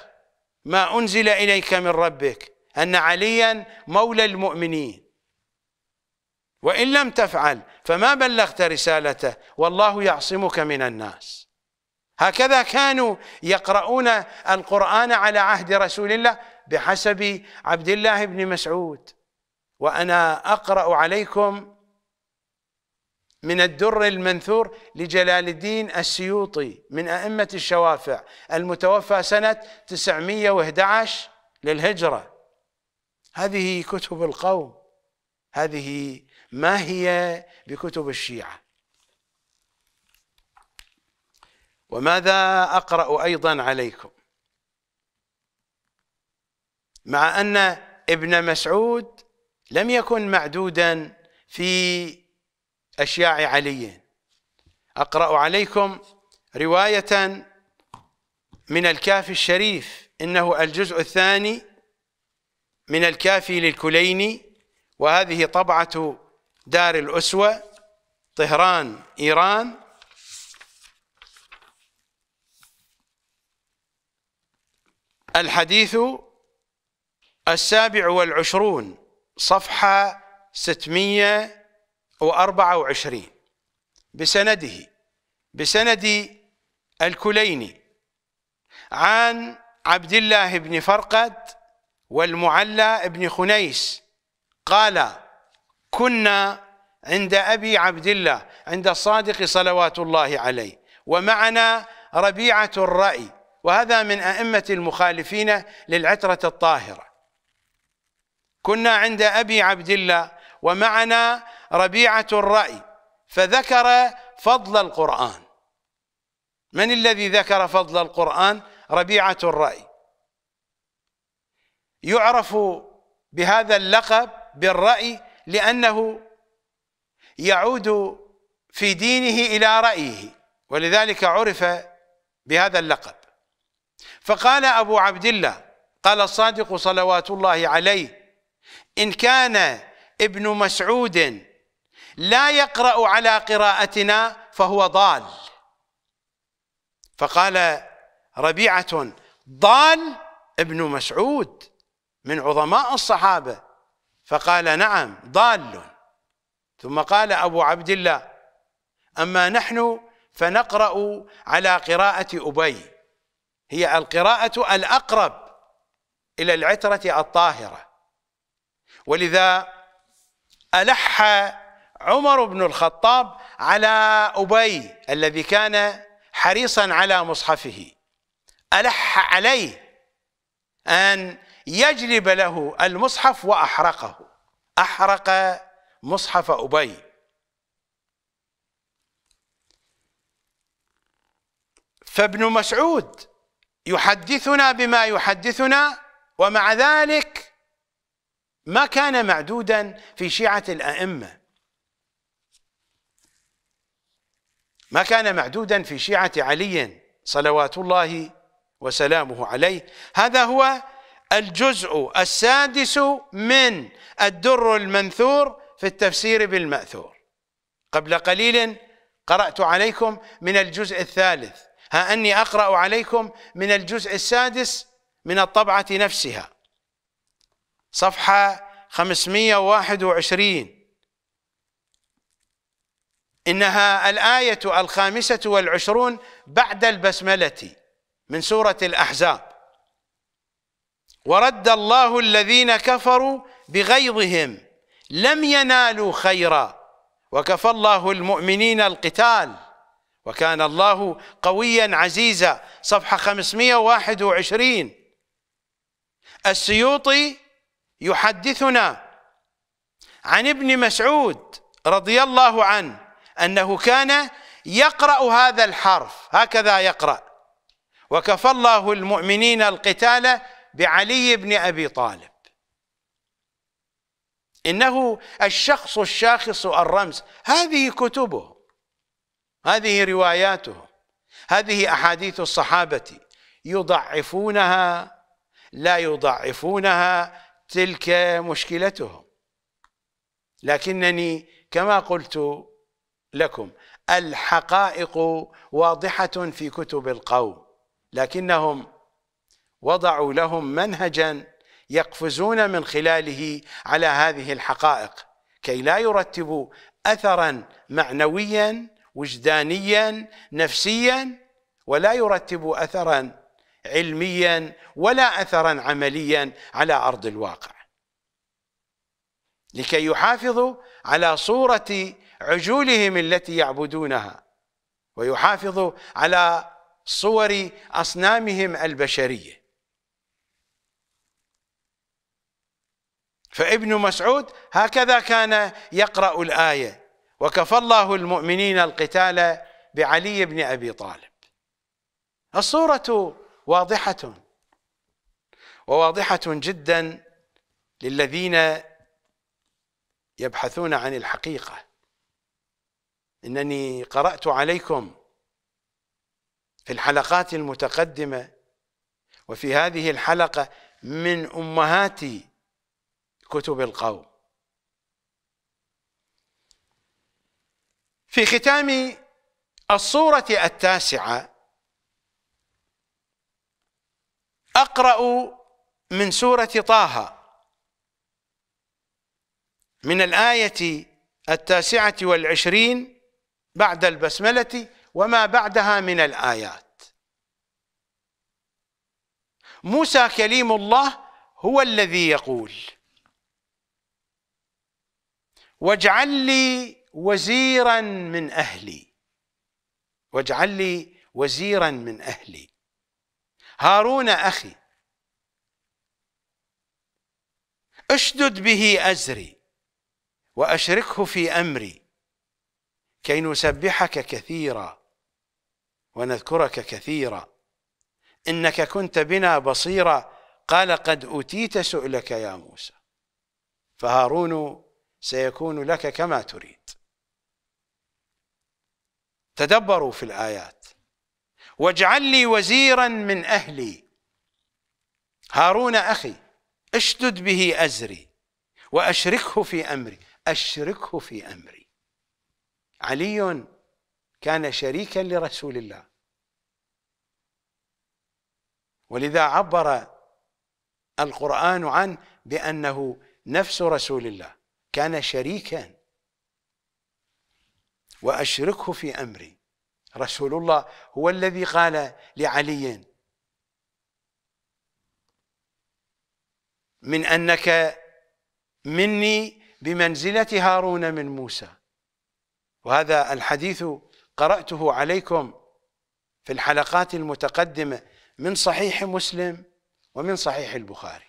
ما أنزل إليك من ربك أن عليا مولى المؤمنين وإن لم تفعل فما بلغت رسالته والله يعصمك من الناس هكذا كانوا يقرؤون القرآن على عهد رسول الله بحسب عبد الله بن مسعود وأنا أقرأ عليكم من الدر المنثور لجلال الدين السيوطي من أئمة الشوافع المتوفى سنة 911 للهجرة هذه كتب القوم هذه ما هي بكتب الشيعة وماذا أقرأ أيضا عليكم مع أن ابن مسعود لم يكن معدودا في أشياع علي أقرأ عليكم رواية من الكافي الشريف إنه الجزء الثاني من الكافي للكليني وهذه طبعة دار الأسوة طهران إيران الحديث السابع والعشرون صفحة ستمية وأربعة بسنده بسند الكليني عن عبد الله بن فرقد والمعلى بن خنيس قال كنا عند أبي عبد الله عند الصادق صلوات الله عليه ومعنا ربيعة الرأي وهذا من أئمة المخالفين للعترة الطاهرة كنا عند أبي عبد الله ومعنا ربيعة الرأي فذكر فضل القرآن من الذي ذكر فضل القرآن ربيعة الرأي يعرف بهذا اللقب بالرأي لأنه يعود في دينه إلى رأيه ولذلك عرف بهذا اللقب فقال أبو عبد الله قال الصادق صلوات الله عليه إن كان ابن مسعود لا يقرأ على قراءتنا فهو ضال فقال ربيعة ضال ابن مسعود من عظماء الصحابة فقال نعم ضال ثم قال أبو عبد الله أما نحن فنقرأ على قراءة أبي هي القراءة الأقرب إلى العترة الطاهرة ولذا ألح عمر بن الخطاب على أبي الذي كان حريصا على مصحفه ألح عليه أن يجلب له المصحف وأحرقه أحرق مصحف أبي فابن مسعود يحدثنا بما يحدثنا ومع ذلك ما كان معدودا في شيعة الأئمة ما كان معدودا في شيعة علي صلوات الله وسلامه عليه هذا هو الجزء السادس من الدر المنثور في التفسير بالمأثور قبل قليل قرأت عليكم من الجزء الثالث ها أني أقرأ عليكم من الجزء السادس من الطبعة نفسها صفحة 521 إنها الآية الخامسة والعشرون بعد البسملة من سورة الأحزاب ورد الله الذين كفروا بغيظهم لم ينالوا خيرا وكفى الله المؤمنين القتال وكان الله قويا عزيزا صفحة 521 السيوطي يحدثنا عن ابن مسعود رضي الله عنه أنه كان يقرأ هذا الحرف هكذا يقرأ وكفى الله المؤمنين القتال بعلي بن أبي طالب إنه الشخص الشاخص الرمز هذه كتبه هذه رواياته هذه أحاديث الصحابة يضعفونها لا يضعفونها تلك مشكلتهم لكنني كما قلت لكم الحقائق واضحة في كتب القوم لكنهم وضعوا لهم منهجا يقفزون من خلاله على هذه الحقائق كي لا يرتبوا أثرا معنويا وجدانيا نفسيا ولا يرتبوا أثرا علميا ولا أثرا عمليا على أرض الواقع لكي يحافظوا على صورة عجولهم التي يعبدونها ويحافظ على صور أصنامهم البشرية فابن مسعود هكذا كان يقرأ الآية وكفى الله المؤمنين القتال بعلي بن أبي طالب الصورة واضحة وواضحة جدا للذين يبحثون عن الحقيقة انني قرات عليكم في الحلقات المتقدمه وفي هذه الحلقه من امهات كتب القوم في ختام الصوره التاسعه اقرا من سوره طه من الايه التاسعه والعشرين بعد البسملة وما بعدها من الآيات موسى كليم الله هو الذي يقول واجعل لي وزيرا من أهلي واجعل لي وزيرا من أهلي هارون أخي اشدد به أزري وأشركه في أمري كي نسبحك كثيرا ونذكرك كثيرا إنك كنت بنا بصيرا قال قد أوتيت سؤلك يا موسى فهارون سيكون لك كما تريد تدبروا في الآيات واجعل لي وزيرا من أهلي هارون أخي اشدد به أزري وأشركه في أمري أشركه في أمري علي كان شريكا لرسول الله ولذا عبر القرآن عنه بأنه نفس رسول الله كان شريكا وأشركه في أمري رسول الله هو الذي قال لعلي من أنك مني بمنزلة هارون من موسى وهذا الحديث قرأته عليكم في الحلقات المتقدمة من صحيح مسلم ومن صحيح البخاري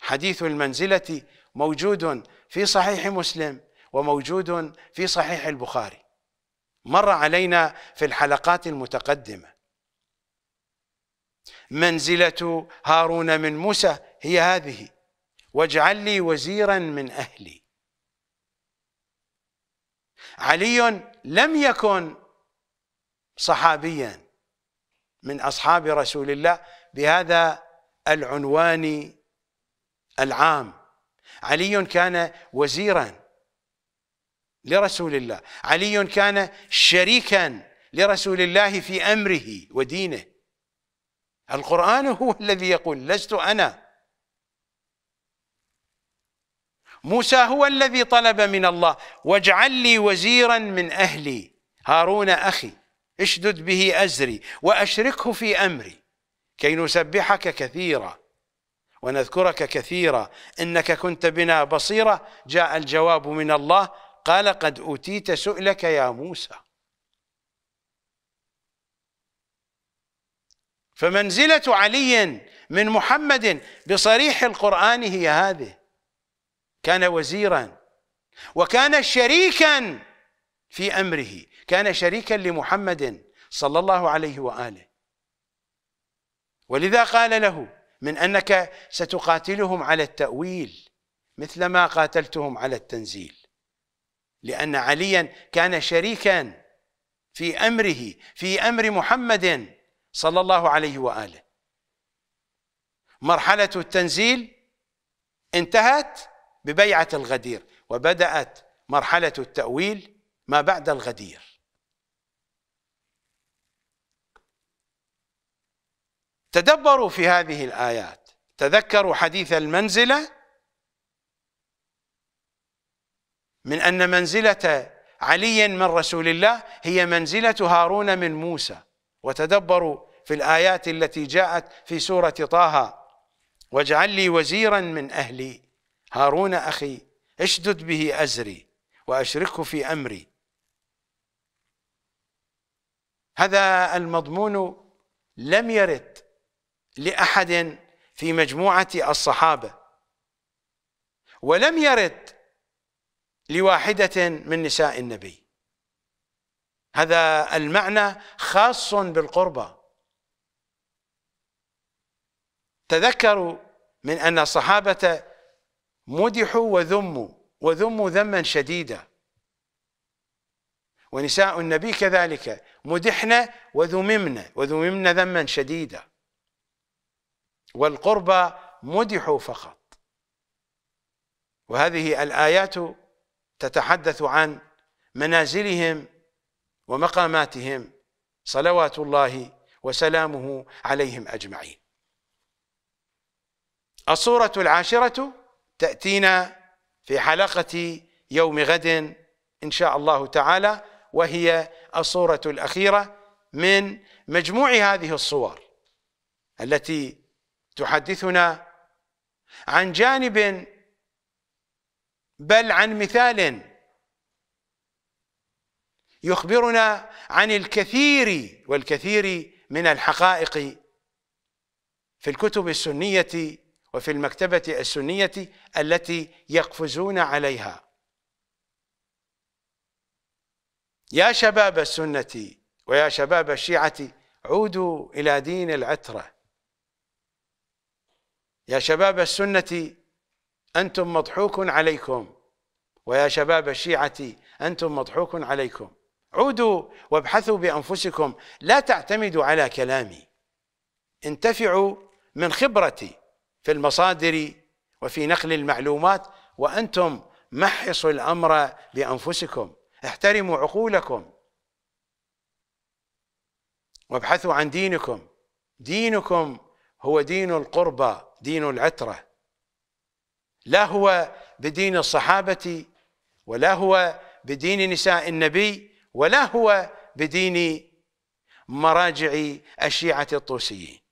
حديث المنزلة موجود في صحيح مسلم وموجود في صحيح البخاري مر علينا في الحلقات المتقدمة منزلة هارون من موسى هي هذه واجعل لي وزيرا من أهلي علي لم يكن صحابيا من أصحاب رسول الله بهذا العنوان العام علي كان وزيرا لرسول الله علي كان شريكا لرسول الله في أمره ودينه القرآن هو الذي يقول لست أنا موسى هو الذي طلب من الله واجعل لي وزيرا من أهلي هارون أخي اشدد به أزري وأشركه في أمري كي نسبحك كثيرا ونذكرك كثيرا إنك كنت بنا بصيرا جاء الجواب من الله قال قد أوتيت سؤلك يا موسى فمنزلة علي من محمد بصريح القرآن هي هذه كان وزيرا وكان شريكا في امره كان شريكا لمحمد صلى الله عليه واله ولذا قال له من انك ستقاتلهم على التاويل مثلما قاتلتهم على التنزيل لان عليا كان شريكا في امره في امر محمد صلى الله عليه واله مرحله التنزيل انتهت ببيعة الغدير وبدأت مرحلة التأويل ما بعد الغدير تدبروا في هذه الآيات تذكروا حديث المنزلة من أن منزلة علي من رسول الله هي منزلة هارون من موسى وتدبروا في الآيات التي جاءت في سورة طه واجعل لي وزيرا من أهلي هارون أخي اشدد به أزري وأشركه في أمري هذا المضمون لم يرد لأحد في مجموعة الصحابة ولم يرد لواحدة من نساء النبي هذا المعنى خاص بالقربى تذكروا من أن الصحابة مدحوا وذموا وذموا ذما شديدا ونساء النبي كذلك مدحنا وذممنا وذممنا ذما شديدا والقربى مدحوا فقط وهذه الآيات تتحدث عن منازلهم ومقاماتهم صلوات الله وسلامه عليهم أجمعين الصورة العاشرة تأتينا في حلقة يوم غد إن شاء الله تعالى وهي الصورة الأخيرة من مجموع هذه الصور التي تحدثنا عن جانب بل عن مثال يخبرنا عن الكثير والكثير من الحقائق في الكتب السنيه وفي المكتبة السنية التي يقفزون عليها يا شباب السنة ويا شباب الشيعة عودوا إلى دين العترة يا شباب السنة أنتم مضحوك عليكم ويا شباب الشيعة أنتم مضحوك عليكم عودوا وابحثوا بأنفسكم لا تعتمدوا على كلامي انتفعوا من خبرتي في المصادر وفي نقل المعلومات وأنتم محصوا الأمر بأنفسكم احترموا عقولكم وابحثوا عن دينكم دينكم هو دين القربى دين العترة لا هو بدين الصحابة ولا هو بدين نساء النبي ولا هو بدين مراجع الشيعة الطوسيين